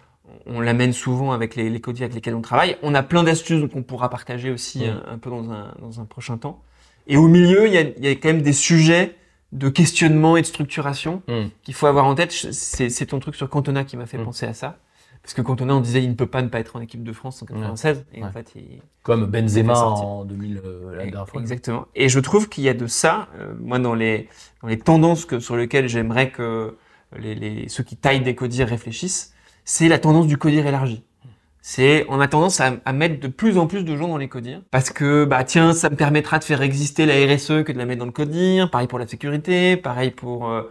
on l'amène souvent avec les, les codis avec lesquels on travaille. On a plein d'astuces qu'on pourra partager aussi mm. euh, un, peu dans un, prochain temps. Et au milieu, il y y a, quand même des sujets de questionnement et de structuration mm. qu'il faut avoir en tête. C'est ton truc sur Cantona qui m'a fait mm. penser à ça. Parce que Cantona, on disait, il ne peut pas ne pas être en équipe de France en 96. Et en fait, il, Comme Benzema en 2000, euh, la dernière fois. Exactement. Et je trouve qu'il y a de ça, euh, moi, dans les, dans les tendances que, sur lesquelles j'aimerais que les, les, ceux qui taillent des codires réfléchissent, c'est la tendance du codir élargi c'est on a tendance à, mettre de plus en plus de gens dans les codir parce que bah tiens ça me permettra de faire exister la RSE que de la mettre dans le codir pareil pour la sécurité pareil pour euh,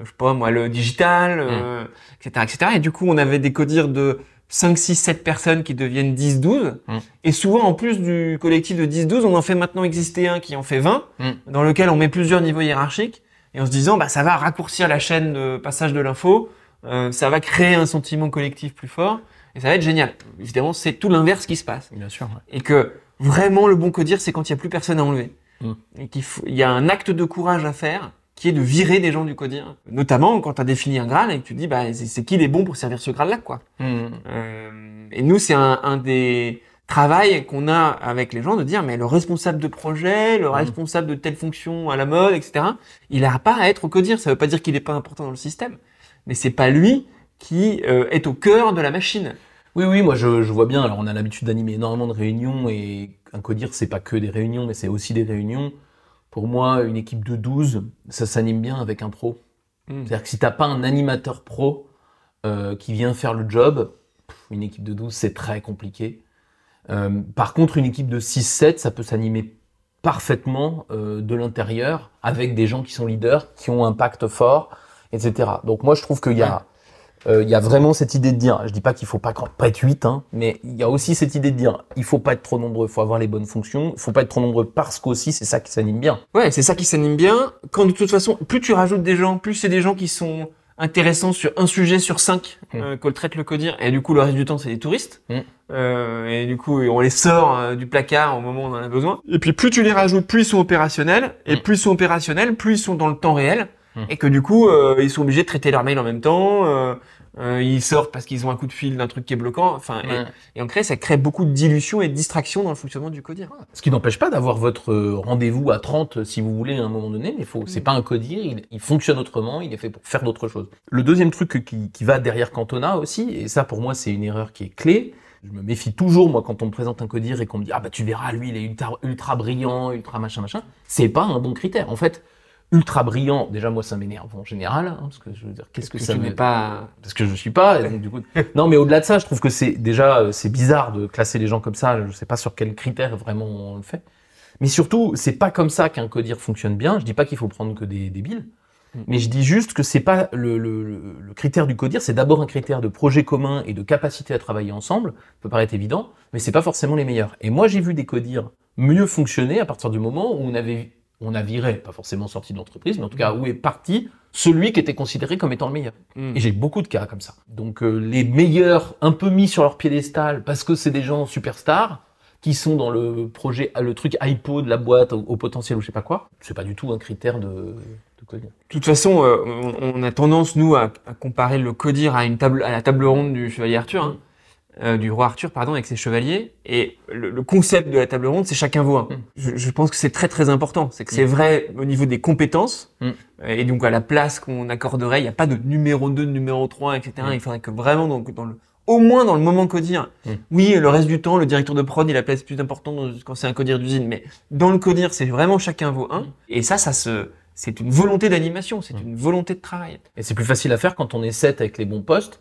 je sais pas moi le digital etc euh, mm. etc et du coup on avait des codir de 5, 6, 7 personnes qui deviennent 10, 12. Mm. Et souvent, en plus du collectif de 10, 12, on en fait maintenant exister un qui en fait 20, mm. dans lequel on met plusieurs niveaux hiérarchiques, et en se disant, bah, ça va raccourcir la chaîne de passage de l'info, euh, ça va créer un sentiment collectif plus fort ça va être génial. Évidemment, c'est tout l'inverse qui se passe. Bien sûr. Et que vraiment, le bon codir, c'est quand il n'y a plus personne à enlever. Mm. Et qu'il il y a un acte de courage à faire qui est de virer des gens du codir. Notamment quand tu as défini un Graal et que tu dis, bah, c'est, qu'il qui les bons pour servir ce Graal-là, quoi. Mm. Euh, et nous, c'est un, des travail qu'on a avec les gens de dire mais le responsable de projet, le mm. responsable de telle fonction à la mode, etc. Il n'a pas à être au codir. Ça ne veut pas dire qu'il n'est pas important dans le système, mais c'est pas lui qui euh, est au cœur de la machine. Oui, oui, moi je, vois bien. Alors on a l'habitude d'animer énormément de réunions et un codir, c'est pas que des réunions, mais c'est aussi des réunions. Pour moi, une équipe de 12, ça s'anime bien avec un pro. Hmm. C'est-à-dire que si t'as pas un animateur pro euh, qui vient faire le job, une équipe de 12, c'est très compliqué. Euh, par contre, une équipe de 6-7, ça peut s'animer parfaitement euh, de l'intérieur avec des gens qui sont leaders, qui ont un pacte fort, etc. Donc moi, je trouve qu'il y a euh, il y a vraiment cette idée de dire, je dis pas qu'il faut pas, être 8, hein, mais il y a aussi cette idée de dire, il faut pas être trop nombreux, il faut avoir les bonnes fonctions, faut pas être trop nombreux parce qu'aussi c'est ça qui s'anime bien. Ouais, c'est ça qui s'anime bien. Quand de toute façon, plus tu rajoutes des gens, plus c'est des gens qui sont intéressants sur un sujet sur cinq mmh. euh, le traite le codir, et du coup le reste du temps c'est des touristes. Mmh. Euh, et du coup on les sort du placard au moment où on en a besoin. Et puis plus tu les rajoutes, plus ils sont opérationnels, et mmh. plus ils sont opérationnels, plus ils sont dans le temps réel et que du coup, euh, ils sont obligés de traiter leurs mails en même temps. Euh, euh, ils sortent parce qu'ils ont un coup de fil d'un truc qui est bloquant. Enfin, et, en crée, ça crée beaucoup de dilution et de distraction dans le fonctionnement du codir. Ce qui n'empêche pas d'avoir votre rendez-vous à 30 si vous voulez à un moment donné, mais faut, c'est mm. pas un codir, il, fonctionne autrement, il est fait pour faire d'autres choses. Le deuxième truc qui, va derrière Cantona aussi, et ça pour moi c'est une erreur qui est clé, je me méfie toujours, moi, quand on me présente un codir et qu'on me dit, ah bah tu verras, lui, il est ultra, ultra brillant, ultra machin, machin. C'est pas un bon critère. En fait, ultra brillant, déjà moi ça m'énerve en général, hein, parce que je veux dire, qu'est-ce que, ça n'est pas parce que je suis pas. du coup... (laughs) non, mais au-delà de ça, je trouve que c'est déjà euh, c'est bizarre de classer les gens comme ça. Je ne sais pas sur quels critères vraiment on le fait. Mais surtout, c'est pas comme ça qu'un codir fonctionne bien. Je ne dis pas qu'il faut prendre que des débiles, mm. mais je dis juste que c'est pas le, critère du codir. C'est d'abord un critère de projet commun et de capacité à travailler ensemble. Ça peut paraître évident, mais c'est pas forcément les meilleurs. Et moi j'ai vu des codirs mieux fonctionner à partir du moment où on avait on a viré, pas forcément sorti de l'entreprise, mais en tout cas mm. où est parti celui qui était considéré comme étant le meilleur. Mm. Et j'ai beaucoup de cas comme ça. Donc euh, les meilleurs, un peu mis sur leur piédestal, parce que c'est des gens superstars, qui sont dans le projet, le truc hypo de la boîte au, potentiel ou je sais pas quoi, c'est pas du tout un critère de, codir. De toute façon, euh, on, a tendance, nous, à, comparer le codir à, une table, à la table ronde du Chevalier Arthur. Hein. Mm. Euh, du roi Arthur, pardon, avec ses chevaliers. Et le, concept de la table ronde, c'est chacun vaut un. Mm. Je, pense que c'est très très important. C'est c'est mm. vrai au niveau des compétences. Mm. Et donc à la place qu'on accorderait, il n'y a pas de numéro 2, de numéro 3, etc. Il faudrait que vraiment, donc, dans le, au moins dans le moment codir, oui, le reste du temps, le directeur de prod, il a la place plus importante quand c'est un codir d'usine. Mais dans le codir, c'est vraiment chacun vaut un. Et ça, ça se... C'est une volonté d'animation, c'est une volonté de travail. Et c'est plus facile à faire quand on est sept avec les bons postes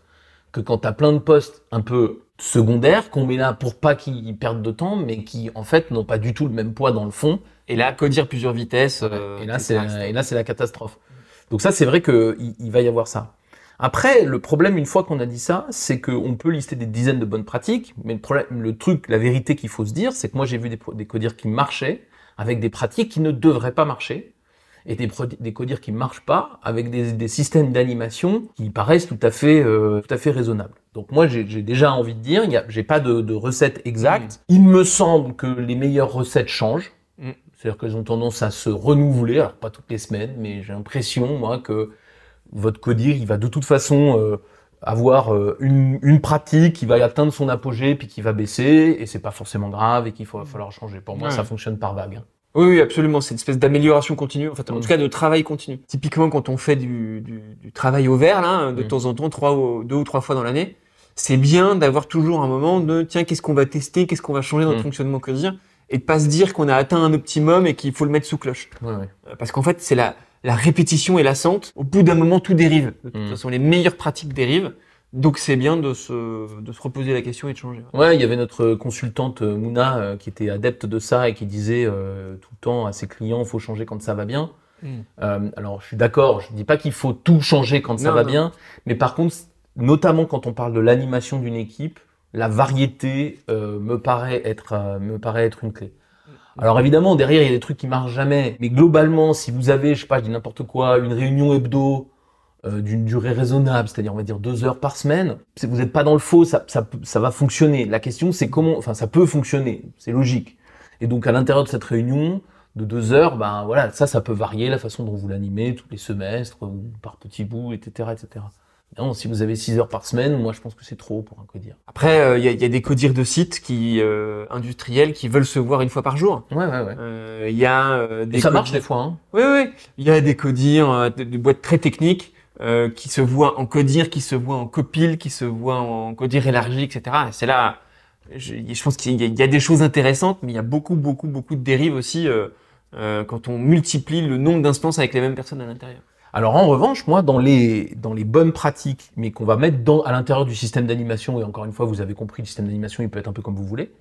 que quand tu as plein de postes un peu secondaire qu'on met là pour pas qu'ils perdent de temps, mais qui en fait n'ont pas du tout le même poids dans le fond. Et là, codir plusieurs vitesses. Euh, et là, c'est et là c'est la catastrophe. Mm. Donc ça, c'est vrai qu'il il va y avoir ça. Après, le problème, une fois qu'on a dit ça, c'est qu'on peut lister des dizaines de bonnes pratiques, mais le, problème, le truc, la vérité qu'il faut se dire, c'est que moi j'ai vu des, des codires qui marchaient avec des pratiques qui ne devraient pas marcher, et des, des codires qui marchent pas avec des, systèmes d'animation qui paraissent tout à fait, euh, tout à fait raisonnables. Donc moi, j'ai déjà envie de dire, j'ai pas de, recette exacte. Mm. Il me semble que les meilleures recettes changent. Mm. C'est-à-dire qu'elles ont tendance à se renouveler, alors pas toutes les semaines, mais j'ai l'impression, moi, que votre codir, il va de toute façon euh, avoir euh, une, pratique qui va atteindre son apogée, puis qui va baisser, et c'est pas forcément grave, et qu'il va mm. falloir changer. Pour moi, ça fonctionne par vague. Hein. Oui, oui, absolument. C'est une espèce d'amélioration continue, en fait, mm. en tout cas de travail continu. Typiquement, quand on fait du, travail au vert, de mm. temps en temps, trois deux ou trois fois dans l'année, c'est bien d'avoir toujours un moment de tiens, qu'est-ce qu'on va tester, qu'est-ce qu'on va changer dans le mm. fonctionnement quotidien, et de pas se dire qu'on a atteint un optimum et qu'il faut le mettre sous cloche. Euh, parce qu'en fait, c'est la, répétition et la Au bout d'un moment, tout dérive. De toute façon, les meilleures pratiques dérivent. Donc c'est bien de se, reposer la question et de changer. Ouais, il y avait notre consultante euh, Mouna euh, qui était adepte de ça et qui disait euh, tout le temps à ses clients, il faut changer quand ça va bien. Hmm. alors je suis d'accord, je ne dis pas qu'il faut tout changer quand ça va bien, mais par contre, notamment quand on parle de l'animation d'une équipe, la variété me, paraît être, me paraît être une clé. Hmm. Alors évidemment, derrière, il y a des trucs qui marchent jamais, mais globalement, si vous avez, je sais pas, je dis n'importe quoi, une réunion hebdo, euh, d'une durée raisonnable, c'est-à-dire on va dire deux heures par semaine, vous n'êtes pas dans le faux, ça, va fonctionner. La question c'est comment, enfin ça peut fonctionner, c'est logique. Et donc à l'intérieur de cette réunion de deux heures, ben voilà, ça ça peut varier la façon dont vous l'animez tous les semestres par petits bouts, etc., etc. Non, si vous avez six heures par semaine, moi je pense que c'est trop pour un codir. Après, euh, il y, a, des codires de sites qui euh, industriels qui veulent se voir une fois par jour. Ouais, ouais, ouais. Il y a des Et ça marche des fois. Hein. Oui, oui. Il y a des codires, des boîtes très techniques euh, qui se voit en codir, qui se voit en copile, qui se voit en codir élargi, etc. c'est là, je, je pense qu'il y, a des choses intéressantes, mais il y a beaucoup, beaucoup, beaucoup de dérives aussi euh, euh, quand on multiplie le nombre d'instances avec les mêmes personnes à l'intérieur. Alors en revanche, moi, dans les, dans les bonnes pratiques, mais qu'on va mettre dans, à l'intérieur du système d'animation, et encore une fois, vous avez compris, le système d'animation, il peut être un peu comme vous voulez,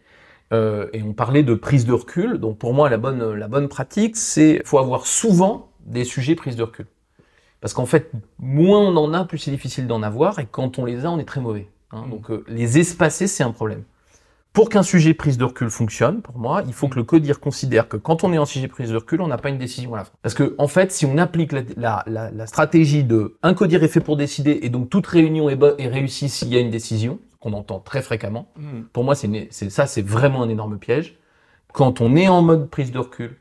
euh, et on parlait de prise de recul, donc pour moi, la bonne, la bonne pratique, c'est faut avoir souvent des sujets prise de recul. Parce qu'en fait, moins on en a, plus c'est difficile d'en avoir, et quand on les a, on est très mauvais. Hein. Mm. Donc euh, les espacer, c'est un problème. Pour qu'un sujet prise de recul fonctionne, pour moi, il faut mm. que le codir considère que quand on est en sujet prise de recul, on n'a pas une décision à la fin. Parce que en fait, si on applique la, stratégie de un codir est fait pour décider, et donc toute réunion est, réussie s'il y a une décision, qu'on entend très fréquemment, mm. pour moi, ça, c'est vraiment un énorme piège. Quand on est en mode prise de recul,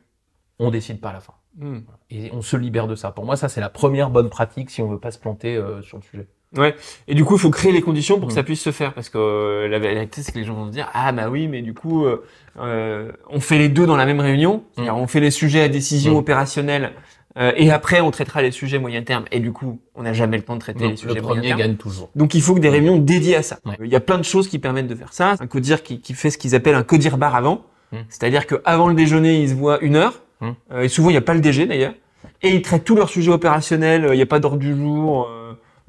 on décide pas à la fin. Hmm. Et on se libère de ça. Pour moi, ça, c'est la première bonne pratique si on veut pas se planter euh, sur le sujet. Ouais. Et du coup, il faut créer les conditions pour que hmm. ça puisse se faire, parce que euh, la vérité, c'est que les gens vont se dire ah bah oui, mais du coup, euh, euh on fait les deux dans la même réunion. Hmm. On fait les sujets à décision opérationnelle. Euh, et après, on traitera les sujets moyen terme. Et du coup, on n'a jamais le temps de traiter les sujets le premier gagne toujours. Donc, il faut que des réunions dédiées à ça. Il y a plein de choses qui permettent de faire ça. Un codir qui, qui fait ce qu'ils appellent un codir bar avant, c'est-à-dire que avant le déjeuner, ils se voient une heure. Euh, et souvent, il n'y a pas le DG d'ailleurs. Et ils traitent tous leurs sujets opérationnels, euh, il n'y a pas d'ordre du jour,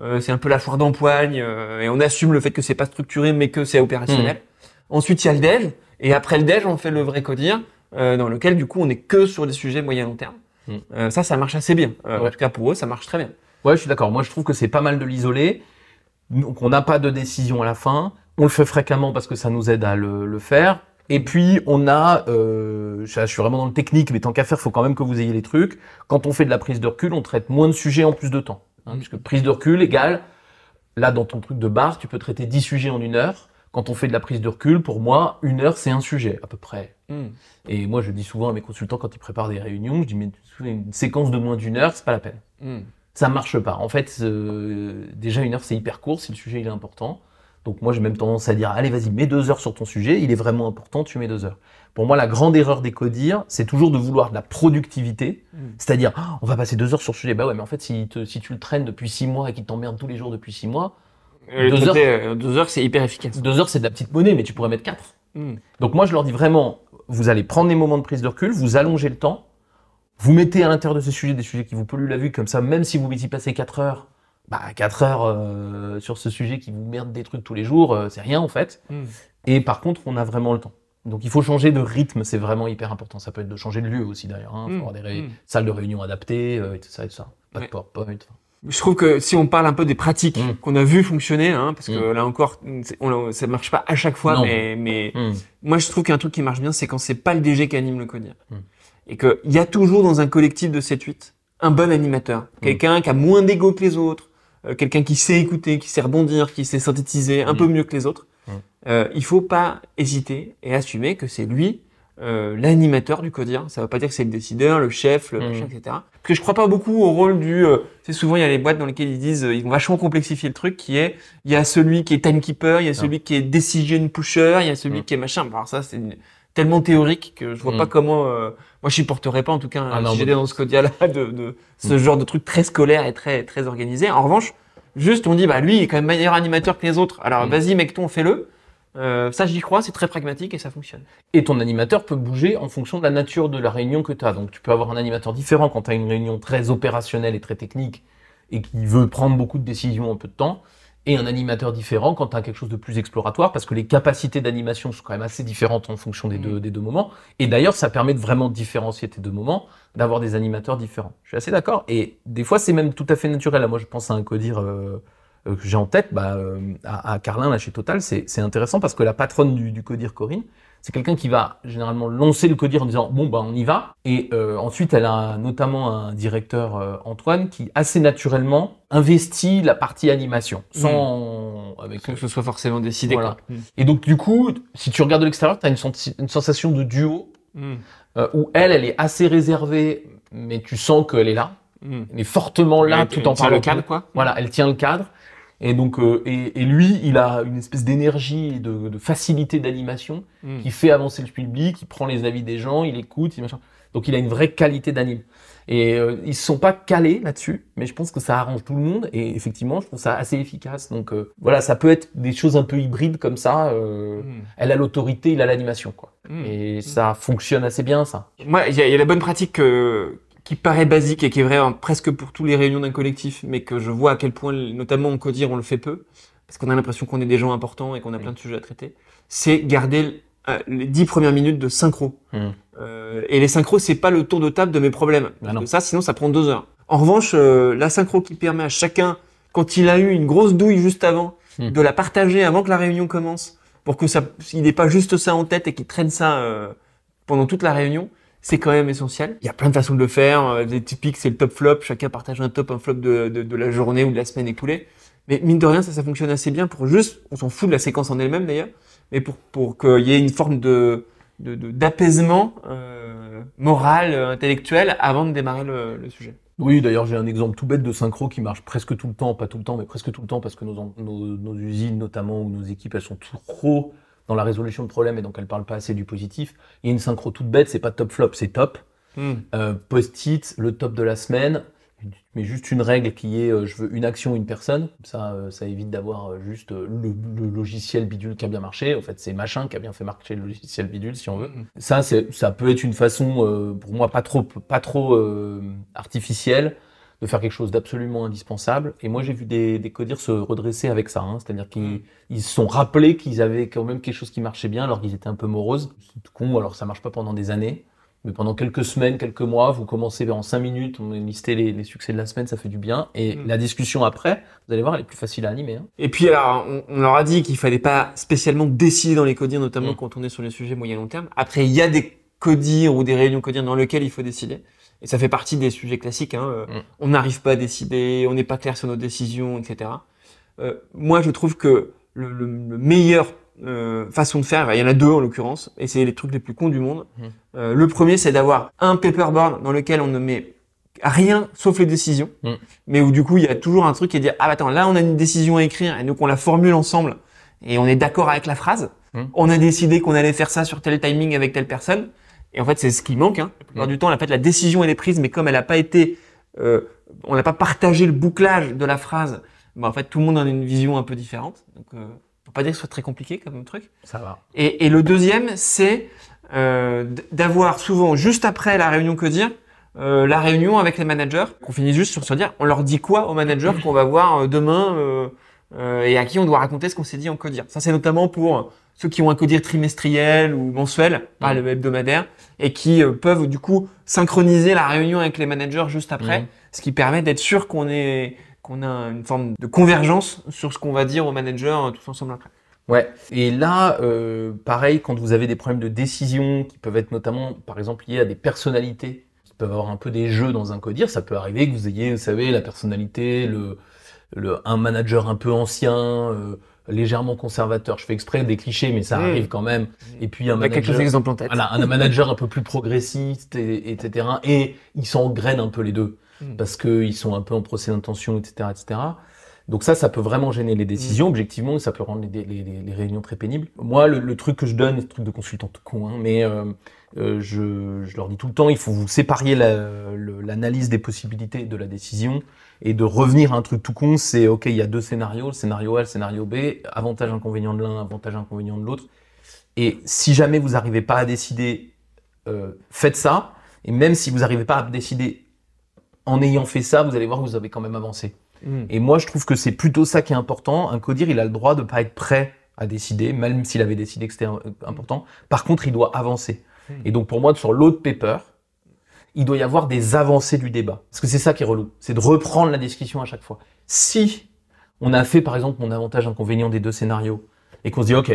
euh, c'est un peu la foire d'empoigne, et on assume le fait que c'est pas structuré, mais que c'est opérationnel. Mm. Ensuite, il y a le dev, et après le dev, on fait le vrai codir, dans lequel du coup, on est que sur des sujets moyen long terme. Mm. ça, ça marche assez bien. En tout cas, pour eux, ça marche très bien. Ouais, je suis d'accord. Moi, je trouve que c'est pas mal de l'isoler. Donc, on n'a pas de décision à la fin. On le fait fréquemment parce que ça nous aide à le faire. Et puis on a, euh, je suis vraiment dans le technique, mais tant qu'à faire, faut quand même que vous ayez les trucs. Quand on fait de la prise de recul, on traite moins de sujets en plus de temps, hein, mm. puisque prise de recul égale, là dans ton truc de barre, tu peux traiter 10 sujets en une heure. Quand on fait de la prise de recul, pour moi, une heure c'est un sujet à peu près. Mm. Et moi je dis souvent à mes consultants quand ils préparent des réunions, je dis mais une séquence de moins d'une heure, c'est pas la peine. Ça mm. Ça marche pas. En fait, euh, déjà une heure c'est hyper court si le sujet il est important. Donc moi, j'ai même tendance à dire, allez, vas-y, mets deux heures sur ton sujet, il est vraiment important, tu mets deux heures. Pour moi, la grande erreur des codires, c'est toujours de vouloir de la productivité, mm. c'est-à-dire, oh, on va passer deux heures sur le sujet. Bah ouais, mais en fait, si, tu le traînes depuis six mois et qu'il t'emmerde tous les jours depuis six mois, euh, euh, deux, heures, c'est hyper efficace. Deux heures, c'est de la petite monnaie, mais tu pourrais mettre quatre. Mm. Donc moi, je leur dis vraiment, vous allez prendre des moments de prise de recul, vous allongez le temps, vous mettez à l'intérieur de ce sujet, des sujets qui vous polluent la vue, comme ça, même si vous y passer quatre heures, bah, 4 heures euh, sur ce sujet qui vous merde des trucs tous les jours, euh, c'est rien en fait. Hmm. Et par contre, on a vraiment le temps. Donc il faut changer de rythme, c'est vraiment hyper important. Ça peut être de changer de lieu aussi d'ailleurs. Il hein. faut hmm. avoir des hmm. salles de réunion adaptées, euh, et tout ça, et ça. Pas de PowerPoint. Je trouve que si on parle un peu des pratiques qu'on a vu fonctionner, hein, parce que là encore, on, ça marche pas à chaque fois, mais, mais moi je trouve qu'un truc qui marche bien, c'est quand c'est pas le DG qui anime le codir. Et qu'il y a toujours dans un collectif de 7-8 un bon animateur, quelqu'un qui a moins d'ego que les autres, euh, quelqu'un qui sait écouter, qui sait rebondir, qui sait synthétiser un mm. peu mieux que les autres, mm. euh, il faut pas hésiter et assumer que c'est lui euh, l'animateur du codir. Ça veut pas dire que c'est le décideur, le chef, le mm. machin, etc. Parce que je crois pas beaucoup au rôle du. c'est euh, souvent il y a les boîtes dans lesquelles ils disent ils vont vachement complexifier le truc qui est il y a celui qui est timekeeper, il y a celui qui est decision pusher, il y a celui qui est machin. Alors ça c'est tellement théorique que je vois pas comment moi, je supporterais pas, en tout cas, ah un dans ce quotidien-là, de, ce mm. genre de truc très scolaire et très, très organisé. En revanche, juste, on dit, bah, lui, il est quand même meilleur animateur que les autres. Alors, mm. vas-y, mec, ton, fais-le. Euh, ça, j'y crois, c'est très pragmatique et ça fonctionne. Et ton animateur peut bouger en fonction de la nature de la réunion que tu as. Donc, tu peux avoir un animateur différent quand tu as une réunion très opérationnelle et très technique et qui veut prendre beaucoup de décisions en peu de temps et un animateur différent quand tu as quelque chose de plus exploratoire, parce que les capacités d'animation sont quand même assez différentes en fonction des, deux, mm. des deux moments. Et d'ailleurs, ça permet de vraiment différencier tes deux moments, d'avoir des animateurs différents. Je suis assez d'accord. Et des fois, c'est même tout à fait naturel. Moi, je pense à un codir euh, euh, que j'ai en tête, bah, euh, à, Carlin, là, chez Total. C'est intéressant parce que la patronne du, du codir Corinne, c'est quelqu'un qui va généralement lancer le codir en disant bon ben on y va. Et euh, ensuite elle a notamment un directeur euh, Antoine qui assez naturellement investit la partie animation hmm. sans avec que ce soit forcément décidé. Hmm. Et donc du coup, si tu regardes de l'extérieur, tu as une, sensation de duo hmm. euh, où elle elle est assez réservée, mais tu sens qu'elle est là. Elle est fortement là tout en parlant. le cadre quoi. Voilà, elle tient le cadre. Et donc, euh, et, lui, il a une espèce d'énergie et de, facilité d'animation hmm. qui fait avancer le public, il prend les avis des gens, il écoute, Donc, il a une vraie qualité d'anime. Et euh, ils ne sont pas calés là-dessus, mais je pense que ça arrange tout le monde. Et effectivement, je trouve ça assez efficace. Donc euh, voilà, ça peut être des choses un peu hybrides comme ça. Hmm. Elle a l'autorité, il a l'animation, quoi. Hmm. Et ça fonctionne assez bien, ça. Moi, il y, y, a la bonne pratique que, qui paraît basique et qui est vrai hein, presque pour tous les réunions d'un collectif, mais que je vois à quel point, notamment en codir, on le fait peu, parce qu'on a l'impression qu'on est des gens importants et qu'on a plein de sujets à traiter, c'est garder euh, les dix premières minutes de synchro. Hmm. Euh, et les synchros, c'est pas le tour de table de mes problèmes. Ben ça, sinon, ça prend deux heures. En revanche, euh, la synchro qui permet à chacun, quand il a eu une grosse douille juste avant, hmm. de la partager avant que la réunion commence, pour que ça, il n'ait pas juste ça en tête et qu'il traîne ça pendant toute la réunion, c'est quand même essentiel. Il y a plein de façons de le faire. Les euh, typiques, c'est le top flop. Chacun partage un top, un flop de, de, la journée ou de la semaine écoulée. Mais mine de rien, ça, ça fonctionne assez bien pour juste, on s'en fout de la séquence en elle-même d'ailleurs, mais pour, pour qu'il y ait une forme de, d'apaisement de, euh, moral, euh, intellectuel avant de démarrer le, sujet. Oui, d'ailleurs, j'ai un exemple tout bête de synchro qui marche presque tout le temps, pas tout le temps, mais presque tout le temps, parce que nos, nos, nos usines notamment ou nos équipes, elles sont trop dans la résolution de problèmes et donc elle parle pas assez du positif. une synchro toute bête, c'est pas top flop, c'est top. Hmm. Euh, post-it, le top de la semaine, mais juste une règle qui est euh, je veux une action, une personne. Ça, euh, ça évite d'avoir juste le, logiciel bidule qui a bien marché. En fait, c'est machin qui a bien fait marcher le logiciel bidule, si on veut. Hmm. Ça, ça peut être une façon, pour moi, pas trop, pas trop artificielle de faire quelque chose d'absolument indispensable. Et moi, j'ai vu des, des se redresser avec ça. Hein. C'est-à-dire qu'ils mm. se sont rappelés qu'ils avaient quand même quelque chose qui marchait bien alors qu'ils étaient un peu moroses. C'est tout con, alors ça marche pas pendant des années. Mais pendant quelques semaines, quelques mois, vous commencez en cinq minutes, on listait les, les, succès de la semaine, ça fait du bien. Et mm. la discussion après, vous allez voir, elle est plus facile à animer. Hein. Et puis alors, on, leur a dit qu'il fallait pas spécialement décider dans les codires, notamment mm. quand on est sur les sujets moyen long terme. Après, il y a des codires ou des réunions codires dans lesquelles il faut décider. Et ça fait partie des sujets classiques. Hein, euh, mm. On n'arrive pas à décider, on n'est pas clair sur nos décisions, etc. Euh, moi, je trouve que le, meilleure euh, façon de faire, il y en a deux en l'occurrence, et c'est les trucs les plus cons du monde. Mm. le premier, c'est d'avoir un paperboard dans lequel on ne met rien sauf les décisions, mm. mais où du coup, il y a toujours un truc qui dit ah bah, attends, là on a une décision à écrire, et nous on la formule ensemble, et on est d'accord avec la phrase. On a décidé qu'on allait faire ça sur tel timing avec telle personne. Et en fait, c'est ce qui manque. Hein. La plupart mm. du temps, fait, la décision elle est prise, mais comme elle n'a pas été, euh, on n'a pas partagé le bouclage de la phrase, bah, en fait, tout le monde en a une vision un peu différente. Donc, euh, faut pas dire que ce soit très compliqué comme truc. Ça va. Et, et le deuxième, c'est euh, d'avoir souvent juste après la réunion que dire. Euh, la réunion avec les managers, qu'on finit juste sur se dire, on leur dit quoi aux managers qu'on va voir euh, demain euh, euh, et à qui on doit raconter ce qu'on s'est dit en dire. Ça, c'est notamment pour ceux qui ont un codir trimestriel ou mensuel, pas le hebdomadaire, et qui euh, peuvent du coup synchroniser la réunion avec les managers juste après, ce qui permet d'être sûr qu'on est qu'on a une forme de convergence sur ce qu'on va dire aux managers euh, tous ensemble après. Ouais. Et là, euh, pareil, quand vous avez des problèmes de décision qui peuvent être notamment, par exemple, liés à des personnalités qui peuvent avoir un peu des jeux dans un codir, ça peut arriver que vous ayez, vous savez, la personnalité, le, le un manager un peu ancien légèrement conservateur. Je fais exprès des clichés, mais ça mmh. arrive quand même. Mmh. Et puis un manager, un manager un peu plus progressiste, etc. Et ils s'engrènent un peu les deux mmh. parce parce qu'ils sont un peu en procès d'intention, etc., etc. Donc ça, ça peut vraiment gêner les mm. décisions. Objectivement, ça peut rendre les, réunions très pénibles. Moi, le, truc que je donne, le truc de consultant tout con, hein, mais euh, euh, je, leur dis tout le temps, il faut vous séparer l'analyse des possibilités de la décision et de revenir à un truc tout con, c'est OK, il y a deux scénarios, le scénario A, le scénario B, avantage inconvénient de l'un, avantage inconvénient de l'autre. Et si jamais vous n'arrivez pas à décider, euh, faites ça. Et même si vous n'arrivez pas à décider en ayant fait ça, vous allez voir que vous avez quand même avancé. Hmm. Et moi, je trouve que c'est plutôt ça qui est important. Un codir, il a le droit de ne pas être prêt à décider, même s'il avait décidé que c'était euh, important. Par contre, il doit avancer. Hmm. Et donc, pour moi, sur l'autre paper, il doit y avoir des avancées du débat. Parce que c'est ça qui est relou. C'est de reprendre la discussion à chaque fois. Si on a fait, par exemple, mon avantage inconvénient des deux scénarios et qu'on se dit, OK,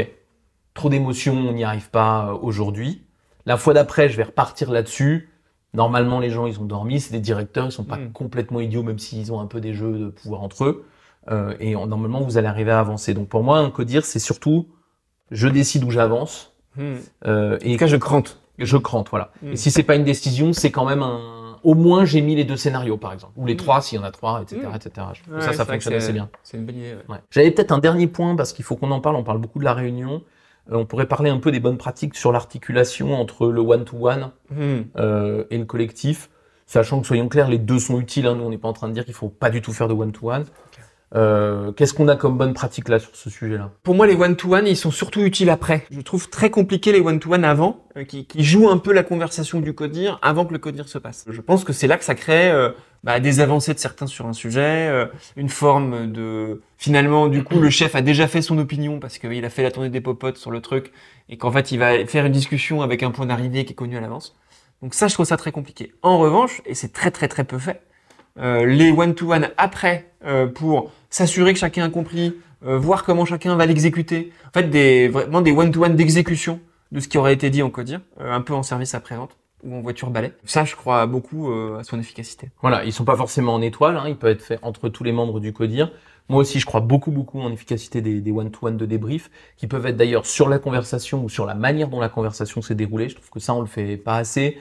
trop d'émotions, on n'y arrive pas euh, aujourd'hui. La fois d'après, je vais repartir là-dessus Normalement, les gens, ils ont dormi. C'est des directeurs, ils sont pas hmm. complètement idiots, même s'ils ont un peu des jeux de pouvoir entre eux. Euh, et normalement, vous allez arriver à avancer. Donc pour moi, un codir, c'est surtout, je décide où j'avance. Hmm. Euh, et en cas, je crante. Je crante, voilà. Hmm. Et si c'est pas une décision, c'est quand même un. Au moins, j'ai mis les deux scénarios, par exemple, ou les trois, s'il y en a trois, etc., etc. ça, ça fonctionne assez bien. C'est une bonne idée. Ouais. J'avais peut-être un dernier point parce qu'il faut qu'on en parle. On parle beaucoup de la réunion. Euh, on pourrait parler un peu des bonnes pratiques sur l'articulation entre le one-to-one hmm. euh, et le collectif, sachant que soyons clairs, les deux sont utiles. Hein. Nous, on n'est pas en train de dire qu'il faut pas du tout faire de one-to-one. Euh, qu'est-ce qu'on a comme bonne pratique là sur ce sujet-là Pour moi, les one-to-one, ils sont surtout utiles après. Je trouve très compliqué les one-to-one avant, qui, jouent un peu la conversation du codir avant que le codir se passe. Je pense que c'est là que ça crée bah, des avancées de certains sur un sujet, euh, une forme de finalement du coup le (clears throat) chef a déjà fait son opinion parce qu'il a fait la tournée des popotes sur le truc et qu'en fait il va faire une discussion avec un point d'arrivée qui est connu à l'avance. Donc ça je trouve ça très compliqué. En revanche, et c'est très très très peu fait, euh, les one-to-one après euh, pour s'assurer que chacun a compris, voir comment chacun va l'exécuter. En fait des vraiment des one-to-one d'exécution de ce qui aurait été dit en codir, un peu en service après-vente ou en voiture balai. Ça, je crois beaucoup euh, à son efficacité. Voilà, ils sont pas forcément en étoile, hein, ils peuvent être faits entre tous les membres du CODIR. Moi aussi, je crois beaucoup, beaucoup en efficacité des, one-to-one de débrief, qui peuvent être d'ailleurs sur la conversation ou sur la manière dont la conversation s'est déroulée. Je trouve que ça, on le fait pas assez.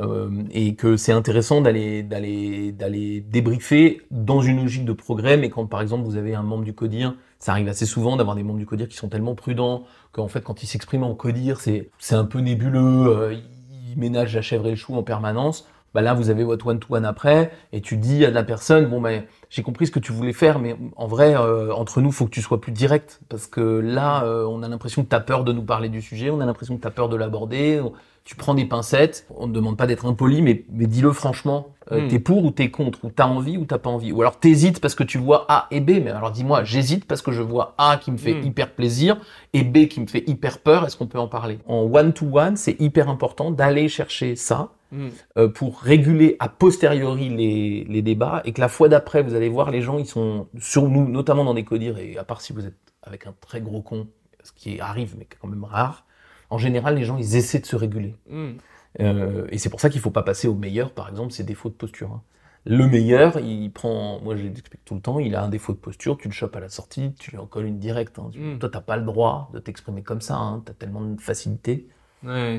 Euh, et que c'est intéressant d'aller d'aller d'aller débriefer dans une logique de progrès mais quand par exemple vous avez un membre du codir ça arrive assez souvent d'avoir des membres du codir qui sont tellement prudents qu'en fait quand ils s'expriment en codir c'est c'est un peu nébuleux euh, ménage la chèvre et le chou en permanence, bah là, vous avez votre one-to-one après, et tu dis à la personne, bon, ben, j'ai compris ce que tu voulais faire, mais en vrai, euh, entre nous, faut que tu sois plus direct, parce que là, euh, on a l'impression que tu as peur de nous parler du sujet, on a l'impression que tu as peur de l'aborder tu prends des pincettes. On ne demande pas d'être impoli, mais, mais dis-le franchement. tu euh, es hmm. T'es pour ou t'es contre, ou t'as envie ou t'as pas envie, ou alors t'hésites parce que tu vois A et B. Mais alors dis-moi, j'hésite parce que je vois A qui me fait hmm. hyper plaisir et B qui me fait hyper peur. Est-ce qu'on peut en parler En one to one, c'est hyper important d'aller chercher ça hmm. euh, pour réguler a posteriori les, les débats et que la fois d'après, vous allez voir, les gens ils sont sur nous, notamment dans des codires. Et à part si vous êtes avec un très gros con, ce qui arrive, mais quand même rare en général, les gens, ils essaient de se réguler. Hmm. Euh, et c'est pour ça qu'il ne faut pas passer au meilleur, par exemple, ses défauts de posture. Hein. Le meilleur, il prend, moi je l'explique tout le temps, il a un défaut de posture, tu le chopes à la sortie, tu lui en colles une directe. Hein. Hmm. Toi, tu n'as pas le droit de t'exprimer comme ça, hein. tu as tellement de facilité. Euh,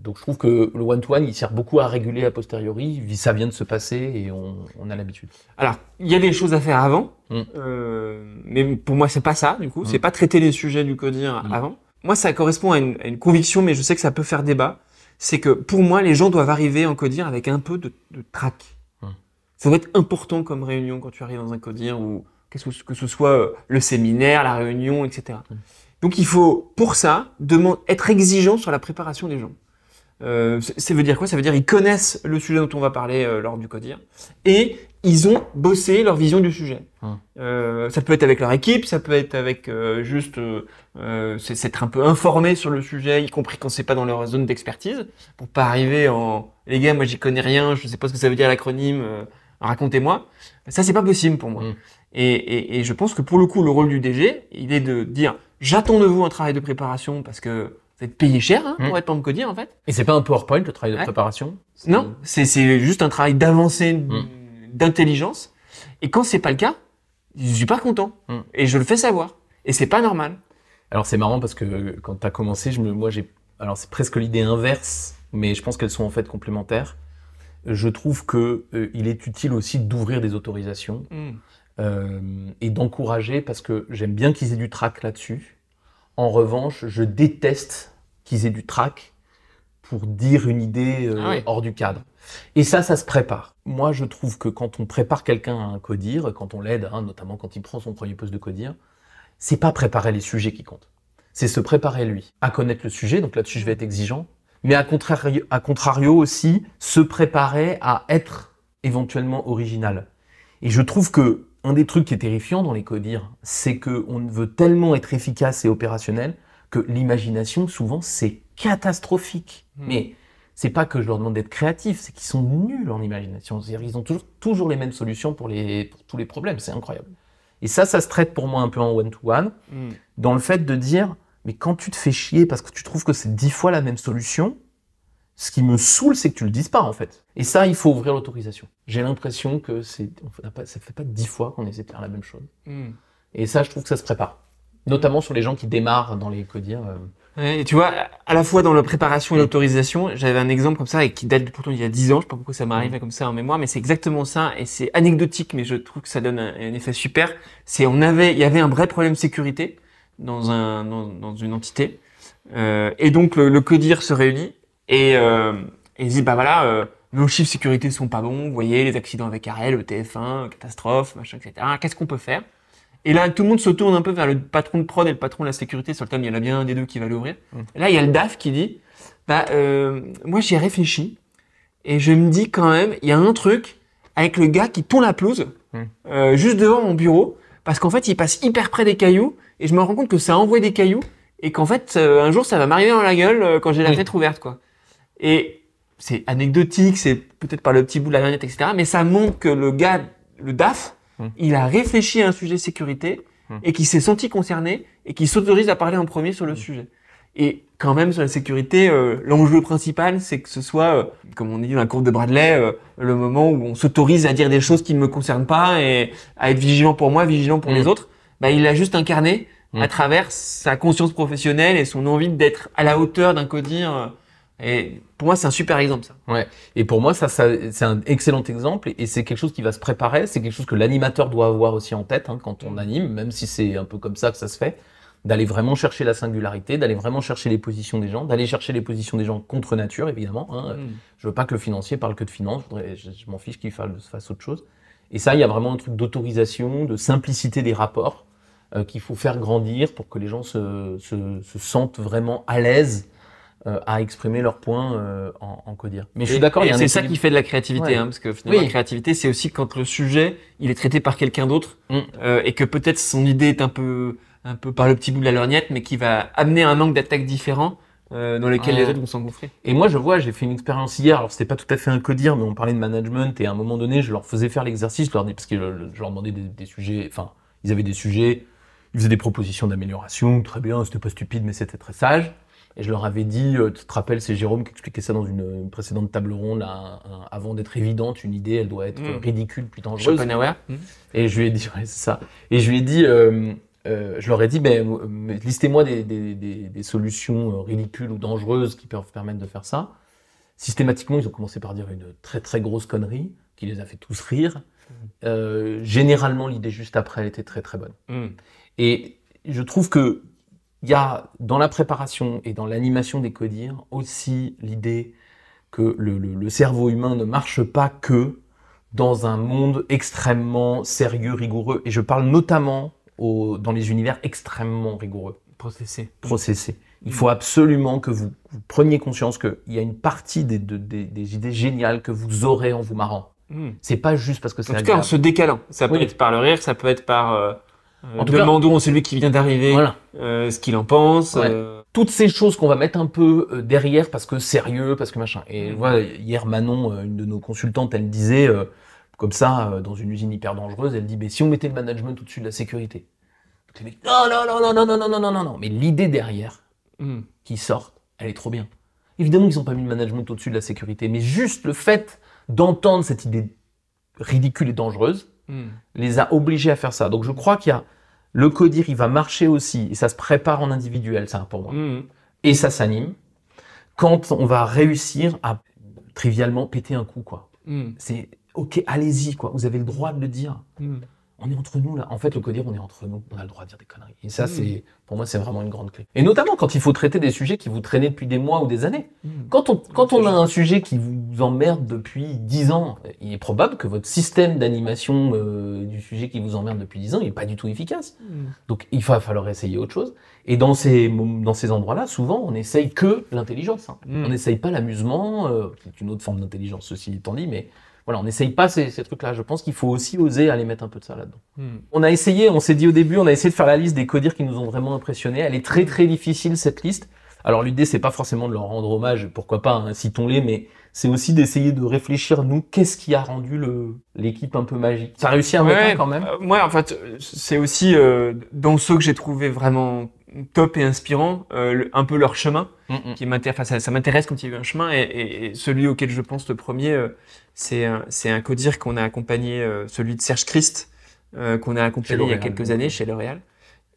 donc je trouve que le one-to-one, il sert beaucoup à réguler a posteriori, ça vient de se passer et on, a l'habitude. Alors, il y a des choses à faire avant, hmm. euh, mais pour moi, c'est pas ça, du coup, c'est pas traiter les sujets du quotidien avant moi, ça correspond à une, conviction, mais je sais que ça peut faire débat. C'est que pour moi, les gens doivent arriver en codir avec un peu de, trac. Ça hum. doit être important comme réunion quand tu arrives dans un codir ou que ce, que ce soit euh, le séminaire, la réunion, etc. Hum. Donc il faut, pour ça, être exigeant sur la préparation des gens. Euh, ça veut dire quoi Ça veut dire ils connaissent le sujet dont on va parler euh, lors du codir et ils ont bossé leur vision du sujet. Ah. Euh, ça peut être avec leur équipe, ça peut être avec euh, juste euh, euh s'être un peu informé sur le sujet, y compris quand c'est pas dans leur zone d'expertise, pour pas arriver en les gars, moi j'y connais rien, je sais pas ce que ça veut dire l'acronyme, euh, racontez-moi. Ça c'est pas possible pour moi. Mm. Et, et, et, je pense que pour le coup, le rôle du DG, il est de dire j'attends de vous un travail de préparation parce que vous êtes payé cher hein, mm. pour mmh. être codier en fait. Et c'est pas un PowerPoint le travail de préparation Non, c'est juste un travail d'avancée mm d'intelligence. Et quand c'est pas le cas, je suis pas content. Hmm. Et je le fais savoir. Et c'est pas normal. Alors c'est marrant parce que euh, quand tu as commencé, moi j'ai, alors c'est presque l'idée inverse, mais je pense qu'elles sont en fait complémentaires. Je trouve que euh, il est utile aussi d'ouvrir des autorisations hmm. euh, et d'encourager parce que j'aime bien qu'ils aient du trac là-dessus. En revanche, je déteste qu'ils aient du trac pour dire une idée ah hors du cadre. Et ça, ça se prépare. Moi, je trouve que quand on prépare quelqu'un à un codir, quand on l'aide, hein, notamment quand il prend son premier poste de codir, c'est pas préparer les sujets qui comptent. C'est se préparer lui à connaître le sujet. Donc là-dessus, je vais être exigeant. Mais à contrario, aussi, se préparer à être éventuellement original. Et je trouve que un des trucs qui est terrifiant dans les codires, c'est qu'on veut tellement être efficace et opérationnel que l'imagination, souvent, c'est catastrophique. Hmm. Mais c'est pas que je leur demande d'être créatifs, c'est qu'ils sont nuls en imagination. cest dire qu'ils ont toujours, toujours, les mêmes solutions pour, les, tous les problèmes. C'est incroyable. Et ça, ça se traite pour moi un peu en one-to-one, hmm. dans le fait de dire, mais quand tu te fais chier parce que tu trouves que c'est dix fois la même solution, ce qui me saoule, c'est que tu le dises pas, en fait. Et ça, il faut ouvrir l'autorisation. J'ai l'impression que ça ça fait pas dix fois qu'on essaie de faire la même chose. Hmm. Et ça, je trouve que ça se prépare. Notamment sur les gens qui démarrent dans les, que euh, et tu vois, à la fois dans la préparation et mm. l'autorisation, j'avais un exemple comme ça et qui date pourtant il y a 10 ans, je sais pas pourquoi ça m'arrive mm. comme ça en mémoire, mais c'est exactement ça et c'est anecdotique, mais je trouve que ça donne un, effet super. C'est on avait, il y avait un vrai problème sécurité dans un dans, une entité euh, et donc le, codir se réunit et euh, dit bah voilà. Euh, nos chiffres sécurité sont pas bons, vous voyez, les accidents avec Arel, le 1 catastrophe, machin, etc. Qu'est-ce qu'on peut faire et là, tout le monde se tourne un peu vers le patron de prod et le patron de la sécurité sur le thème. Il y en a bien un des deux qui va l'ouvrir. Hum. Là, il y a le DAF qui dit, bah, euh, moi, j'y ai réfléchi et je me dis quand même, il y a un truc avec le gars qui tourne la pelouse hum. euh, juste devant mon bureau parce qu'en fait, il passe hyper près des cailloux et je me rends compte que ça envoie des cailloux et qu'en fait, euh, un jour, ça va m'arriver dans la gueule quand j'ai la fenêtre hum. ouverte, quoi. Et c'est anecdotique, c'est peut-être par le petit bout de la lunette, etc. Mais ça montre que le gars, le DAF, Hum. il a réfléchi à un sujet sécurité hum. et qui s'est senti concerné et qui s'autorise à parler en premier sur le hum. sujet. Et quand même sur la sécurité, euh, l'enjeu principal, c'est que ce soit, euh, comme on dit dans la cour de Bradley, euh, le moment où on s'autorise à dire des choses qui ne me concernent pas et à être vigilant pour moi, vigilant pour les autres. Bah, il l'a juste incarné à travers sa conscience professionnelle et son envie d'être à la hauteur d'un codir. Et pour moi, c'est un super exemple, ça. Ouais. Et pour moi, ça, c'est un excellent exemple et c'est quelque chose qui va se préparer. C'est quelque chose que l'animateur doit avoir aussi en tête hein, quand on mm. anime, même si c'est un peu comme ça que ça se fait d'aller vraiment chercher la singularité, d'aller vraiment chercher les positions des gens, d'aller chercher les positions des gens contre nature, évidemment. Hein. Mm. Je veux pas que le financier parle que de finance, je, m'en fiche qu'il fasse, fasse, autre chose. Et ça, il y a vraiment un truc d'autorisation, de simplicité des rapports euh, qu'il faut faire grandir pour que les gens se, se sentent vraiment à l'aise euh, à exprimer leurs points euh, en, en codir. Mais je suis d'accord, c'est ça qui fait de la créativité, hein, parce que finalement la créativité, c'est aussi quand le sujet il est traité par quelqu'un d'autre mm. euh, et que peut-être son idée est un peu un peu par le petit bout de la lorgnette, mais qui va amener un angle d'attaque différent. Euh, dans lequel les autres vont s'engouffrer. Et moi, je vois, j'ai fait une expérience hier. Alors, c'était pas tout à fait un codir, mais on parlait de management. Et à un moment donné, je leur faisais faire l'exercice. Je leur parce que je, leur demandais des, des sujets. Enfin, ils avaient des sujets. Ils faisaient des propositions d'amélioration. Très bien, c'était pas stupide, mais c'était très sage. Et je leur avais dit, euh, tu te rappelles, c'est Jérôme qui expliquait ça dans une euh, précédente table ronde, là, avant d'être évidente, une idée, elle doit être mm. euh, ridicule, plus dangereuse. Mm. Et je lui ai dit, ça. Et je lui ai dit, je leur ai dit, mais, listez-moi des, solutions ridicules ou dangereuses qui peuvent permettre de faire ça. Systématiquement, ils ont commencé par dire une très très grosse connerie qui les a fait tous rire. Mm. généralement, l'idée juste après elle était très très bonne. Et je trouve que il y a dans la préparation et dans l'animation des codires aussi l'idée que le, cerveau humain ne marche pas que dans un monde extrêmement sérieux, rigoureux. Et je parle notamment au, dans les univers extrêmement rigoureux. Processé. Processé. Il mm. faut absolument que vous, preniez conscience qu'il y a une partie des, des, idées géniales que vous aurez en vous marrant. Ce mm. C'est pas juste parce que c'est. En tout cas, en se décalant. Ça peut être par le rire, ça peut être par. Euh, en euh, tout demandons à celui qui vient d'arriver voilà. Euh, ce qu'il en pense. Euh. Toutes ces choses qu'on va mettre un peu derrière parce que sérieux, parce que machin. Et mm. voilà, hier Manon, une de nos consultantes, elle disait, comme ça, dans une usine hyper dangereuse, elle dit, mais si on mettait le management au-dessus de la sécurité. Non, non, non, non, non, non, non, non, non, non. Mais l'idée derrière, mm. qui sort, elle est trop bien. Évidemment ils n'ont pas mis le management au-dessus de la sécurité, mais juste le fait d'entendre cette idée ridicule et dangereuse, Hmm. les a obligés à faire ça. Donc je crois qu'il y a le codir, il va marcher aussi. Et ça se prépare en individuel, ça, pour moi. Hmm. Et ça s'anime quand on va réussir à trivialement péter un coup, quoi. Hmm. C'est OK, allez-y, quoi. Vous avez le droit de le dire on est entre nous là. En fait, le codir, on est entre nous, on a le droit de dire des conneries. Et ça, mm. c'est pour moi, c'est vraiment une grande clé. Et notamment quand il faut traiter des sujets qui vous traînez depuis des mois ou des années. Mm. Quand on quand on a un sujet qui vous emmerde depuis dix ans, il est probable que votre système d'animation euh, du sujet qui vous emmerde depuis dix ans, il est pas du tout efficace. Mm. Donc il va falloir essayer autre chose. Et dans ces dans ces endroits-là, souvent, on n'essaye que l'intelligence. Hein. On n'essaye pas l'amusement, qui euh, est une autre forme d'intelligence, ceci étant dit, mais voilà, on n'essaye pas ces, trucs-là. Je pense qu'il faut aussi oser aller mettre un peu de ça là-dedans. Hmm. On a essayé, on s'est dit au début, on a essayé de faire la liste des codires qui nous ont vraiment impressionnés. Elle est très très difficile cette liste. Alors l'idée c'est pas forcément de leur rendre hommage, pourquoi pas, hein, citons-les, mais c'est aussi d'essayer de réfléchir nous qu'est-ce qui a rendu le l'équipe un peu magique. Ça a réussi à ouais, quand même. Euh, moi en fait c'est aussi euh, dans ceux que j'ai trouvé vraiment top et inspirant, euh, un peu leur chemin, mm, mm. qui m'intéresse. ça, m'intéresse quand il y a un chemin, et, celui auquel je pense le premier, euh, c'est un codir qu'on a accompagné, euh, celui de Serge Christ, qu'on a accompagné il y a quelques années chez L'Oréal.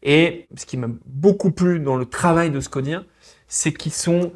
Et ce qui m'a beaucoup plu dans le travail de ce codir, c'est qu'ils sont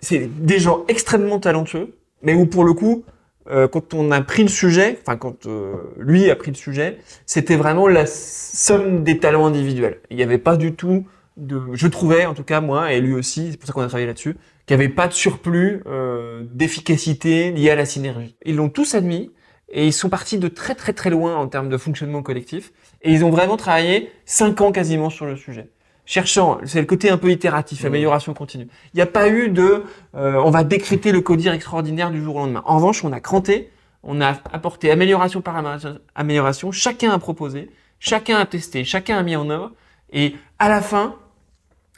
c'est des gens extrêmement talentueux, mais où pour le coup euh, quand on a pris le sujet, enfin quand euh, lui a pris le sujet, c'était vraiment la somme des talents individuels. Il n'y avait pas du tout de, je trouvais en tout cas moi et lui aussi, c'est pour ça qu'on a travaillé là-dessus, qu'il n'y avait pas de surplus euh, d'efficacité lié à la synergie. Ils l'ont tous admis et ils sont partis de très très très loin en termes de fonctionnement collectif et ils ont vraiment travaillé cinq ans quasiment sur le sujet cherchant, c'est le côté un peu itératif, amélioration continue. Il n'y a pas eu de, euh, on va décréter le codir extraordinaire du jour au lendemain. En revanche, on a cranté, on a apporté amélioration par amélioration, chacun a proposé, chacun a testé, chacun a mis en œuvre, et à la fin,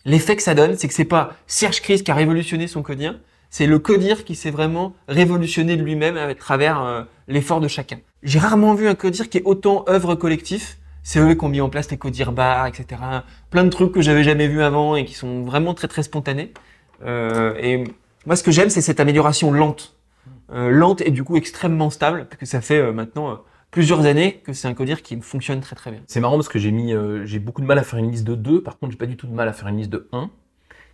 l'effet que ça donne, c'est que c'est pas Serge Chris qui a révolutionné son codir, c'est le codir qui s'est vraiment révolutionné de lui-même à travers euh, l'effort de chacun. J'ai rarement vu un codir qui est autant œuvre collective. C'est eux qui ont mis en place les codir bars, etc. Plein de trucs que j'avais jamais vu avant et qui sont vraiment très très spontanés. Euh, et moi, ce que j'aime, c'est cette amélioration lente, euh, lente et du coup extrêmement stable, parce que ça fait euh, maintenant plusieurs années que c'est un codir qui fonctionne très très bien. C'est marrant parce que j'ai mis, j'ai beaucoup de mal à faire une liste de deux. par contre, j'ai pas du tout de mal à faire une liste de 1.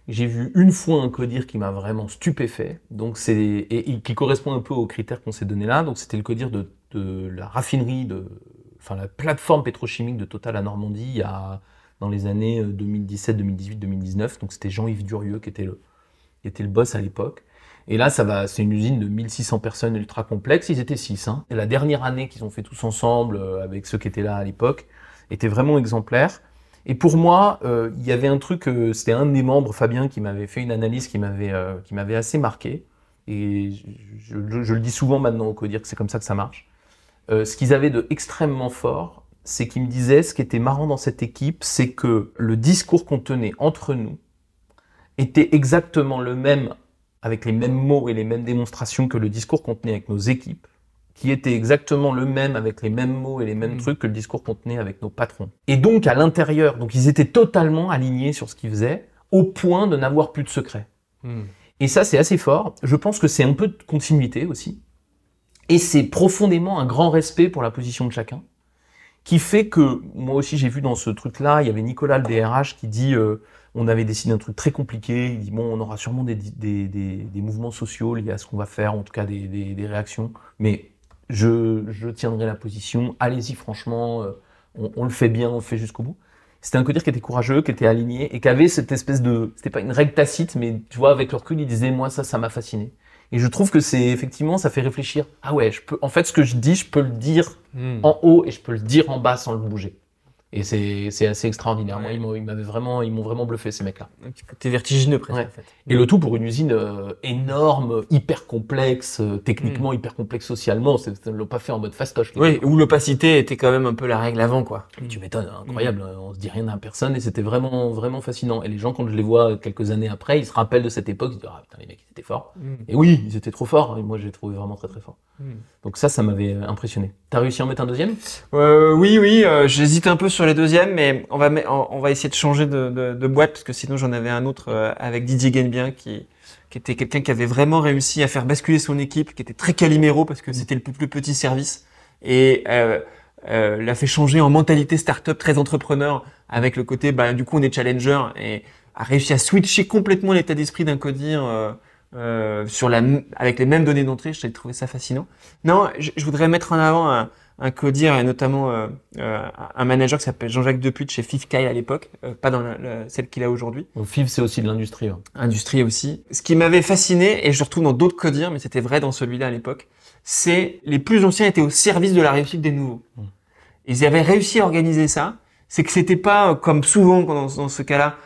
J'ai vu une fois un codir qui m'a vraiment stupéfait, donc c'est et, qui correspond un peu aux critères qu'on s'est donné là. Donc c'était le codir de la raffinerie de enfin la plateforme pétrochimique de Total à Normandie dans les années 2017, 2018, 2019. Donc c'était Jean-Yves Durieux qui était le, était le boss à l'époque. Et là, ça va, c'est une usine de 1600 personnes ultra complexe. Ils étaient 6. Hein. la dernière année qu'ils ont fait tous ensemble euh, avec ceux qui étaient là à l'époque était vraiment exemplaire. Et pour moi, euh, il y avait un truc, euh, c'était un des membres, Fabien, qui m'avait fait une analyse qui m'avait, assez marqué. Et je, le dis souvent maintenant peut dire que c'est comme ça que ça marche. Euh, ce qu'ils avaient de extrêmement fort, c'est qu'ils me disaient ce qui était marrant dans cette équipe, c'est que le discours qu'on tenait entre nous était exactement le même, avec les mêmes mots et les mêmes démonstrations que le discours qu'on tenait avec nos équipes, qui était exactement le même avec les mêmes mots et les mêmes mmh. trucs que le discours qu'on tenait avec nos patrons. Et donc à l'intérieur, donc ils étaient totalement alignés sur ce qu'ils faisaient, au point de n'avoir plus de secrets. Mmh. Et ça, c'est assez fort. Je pense que c'est un peu de continuité aussi. Et c'est profondément un grand respect pour la position de chacun, qui fait que, moi aussi j'ai vu dans ce truc-là, il y avait Nicolas le DRH qui dit, euh, on avait décidé un truc très compliqué, il dit, bon, on aura sûrement des, mouvements sociaux liés à ce qu'on va faire, en tout cas des, réactions, mais je, tiendrai la position, allez-y franchement, euh, on, le fait bien, on le fait jusqu'au bout. C'était un codir qui était courageux, qui était aligné et qui avait cette espèce de, c'était pas une règle tacite, mais tu vois, avec le recul, il disait, moi ça, ça m'a fasciné. Et je trouve que c'est effectivement, ça fait réfléchir. Ah ouais, je peux. En fait, ce que je dis, je peux le dire hmm. en haut et je peux le dire en bas sans le bouger. Et c'est assez extraordinaire. Moi, ils m'ont vraiment, vraiment bluffé, ces mecs-là. T'es vertigineux presque, Et le tout pour une usine euh, énorme, hyper complexe, euh, techniquement, mm. hyper complexe socialement. Ils ne l'ont pas fait en mode fastoche. Oui, où l'opacité était quand même un peu la règle avant, quoi. Tu m'étonnes, hein, mm. incroyable. Hein, on se dit rien à personne et c'était vraiment, vraiment fascinant. Et les gens, quand je les vois quelques années après, ils se rappellent de cette époque. Ils se disent, ah putain, les mecs, ils étaient forts. Mm. Et oui, ils étaient trop forts. Et moi, j'ai trouvé vraiment très, très fort. Donc ça, ça m'avait impressionné. T'as réussi à en mettre un deuxième? Euh, oui, oui, j'hésite un peu sur sur les deuxièmes, mais on va, essayer de changer de, boîte, parce que sinon j'en avais un autre euh, avec Didier Gainbien, qui, qui était quelqu'un qui avait vraiment réussi à faire basculer son équipe, qui était très caliméro, parce que mm. c'était le plus, petit service, et euh, euh, l'a fait changer en mentalité startup très entrepreneur, avec le côté, bah, du coup on est challenger, et a réussi à switcher complètement l'état d'esprit d'un codir. sur la avec les mêmes données d'entrée, j'ai trouvé ça fascinant. Non, je, je voudrais mettre en avant un, un codir et notamment euh, euh, un manager qui s'appelle Jean-Jacques Deput chez Fifkai à l'époque, euh, pas dans celle qu'il a aujourd'hui. Fif, c'est aussi de l'industrie. Hein. Industrie aussi. Ce qui m'avait fasciné, et je retrouve dans d'autres codirs, mais c'était vrai dans celui-là à l'époque, c'est les plus anciens étaient au service de la réussite des nouveaux. Hmm. Ils avaient réussi à organiser ça. C'est que c'était pas comme souvent dans, ce cas-là,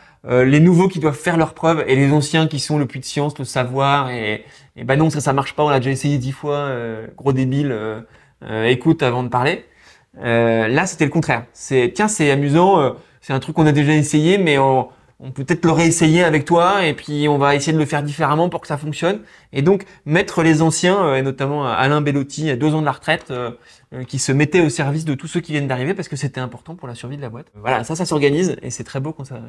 les nouveaux qui doivent faire leurs preuves et les anciens qui sont le puits de science, le savoir et, ben non ça ça marche pas, on l'a déjà essayé dix fois, gros débile, euh, écoute avant de parler. Euh, là, c'était le contraire. C'est tiens, c'est amusant, euh, c'est un truc qu'on a déjà essayé, mais on, peut être le réessayer avec toi et puis on va essayer de le faire différemment pour que ça fonctionne. Et donc mettre les anciens, et notamment Alain Bellotti, à deux ans de la retraite, qui se mettait au service de tous ceux qui viennent d'arriver parce que c'était important pour la survie de la boîte. Voilà, ça, ça s'organise et c'est très beau quand ça,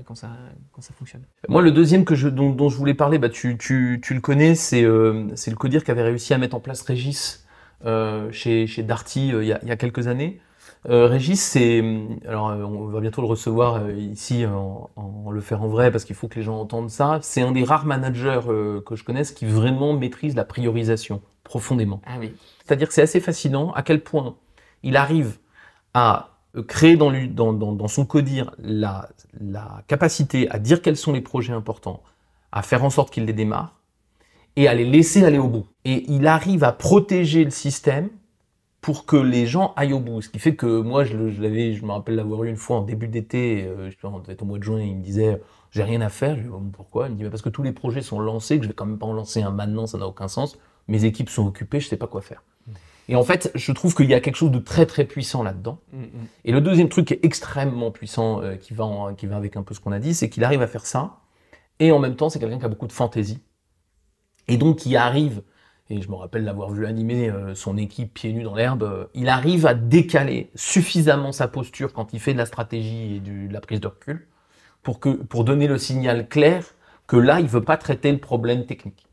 fonctionne. Moi, le deuxième que je, dont, je voulais parler, bah, tu, le connais, c'est c'est le CODIR qu'avait réussi à mettre en place Régis euh, chez, Darty euh, il y, a, quelques années. Euh, Régis, c'est. Mm, alors, on va bientôt le recevoir ici en, le faire en vrai parce qu'il faut que les gens entendent ça. C'est un des rares managers que je connaisse qui vraiment maîtrise la priorisation profondément. Ah C'est-à-dire que c'est assez fascinant à quel point il arrive à créer dans, son codir la capacité à dire quels sont les projets importants, à faire en sorte qu'il les démarre, et à les laisser aller au bout. Et il arrive à protéger le système pour que les gens aillent au bout. Ce qui fait que moi, je, l'avais, je me rappelle l'avoir eu une fois en début d'été, euh, je au mois de juin, il me disait j'ai rien à faire. Je lui dis pourquoi Il me dit bah, parce que tous les projets sont lancés, que je vais quand même pas en lancer un maintenant, ça n'a aucun sens. Mes équipes sont occupées, je sais pas quoi faire. Mmh. Et en fait, je trouve qu'il y a quelque chose de très très puissant là-dedans. Mmh, mmh. Et le deuxième truc qui est extrêmement puissant, euh, qui, va qui va avec un peu ce qu'on a dit, c'est qu'il arrive à faire ça. Et en même temps, c'est quelqu'un qui a beaucoup de fantaisie. Et donc il arrive, et je me rappelle l'avoir vu animer euh, son équipe pieds nus dans l'herbe, euh, il arrive à décaler suffisamment sa posture quand il fait de la stratégie et de la prise de recul pour, que, pour donner le signal clair que là, il veut pas traiter le problème technique.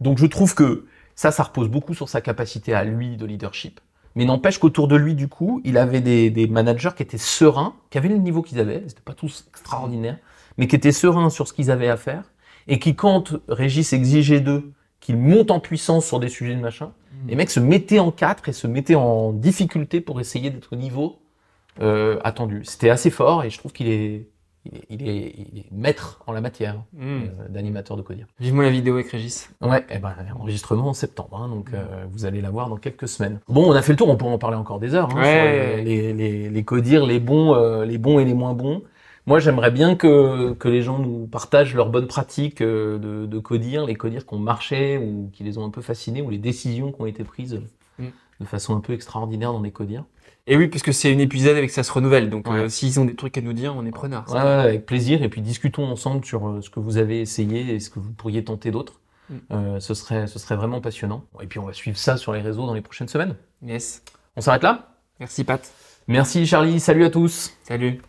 Donc je trouve que ça, ça repose beaucoup sur sa capacité à lui de leadership. Mais n'empêche qu'autour de lui, du coup, il avait des, des managers qui étaient sereins, qui avaient le niveau qu'ils avaient, c'était pas tous extraordinaires, mais qui étaient sereins sur ce qu'ils avaient à faire et qui, quand Régis exigeait d'eux qu'ils montent en puissance sur des sujets de machin, hmm. les mecs se mettaient en quatre et se mettaient en difficulté pour essayer d'être au niveau euh, attendu. C'était assez fort et je trouve qu'il est il est, maître en la matière hmm. euh, d'animateur de Codir. Vive-moi la vidéo avec Régis. Ouais, et eh ben, enregistrement en septembre, hein, donc euh, vous allez la voir dans quelques semaines. Bon, on a fait le tour, on pourrait en parler encore des heures. Hein, sur les, les, codir, les bons, les bons et les moins bons. Moi, j'aimerais bien que, les gens nous partagent leurs bonnes pratiques euh, de, de codir, les codirs qui ont marché ou qui les ont un peu fascinés ou les décisions qui ont été prises mm. de façon un peu extraordinaire dans les codires. Et oui, puisque c'est une épisode avec ça se renouvelle. Donc, euh, s'ils ont des trucs à nous dire, on est preneurs. Ouais, avec plaisir. Et puis, discutons ensemble sur euh, ce que vous avez essayé et ce que vous pourriez tenter d'autre. Mm. ce, serait, ce serait vraiment passionnant. Et puis, on va suivre ça sur les réseaux dans les prochaines semaines. Yes. On s'arrête là Merci, Pat. Merci, Charlie. Salut à tous. Salut.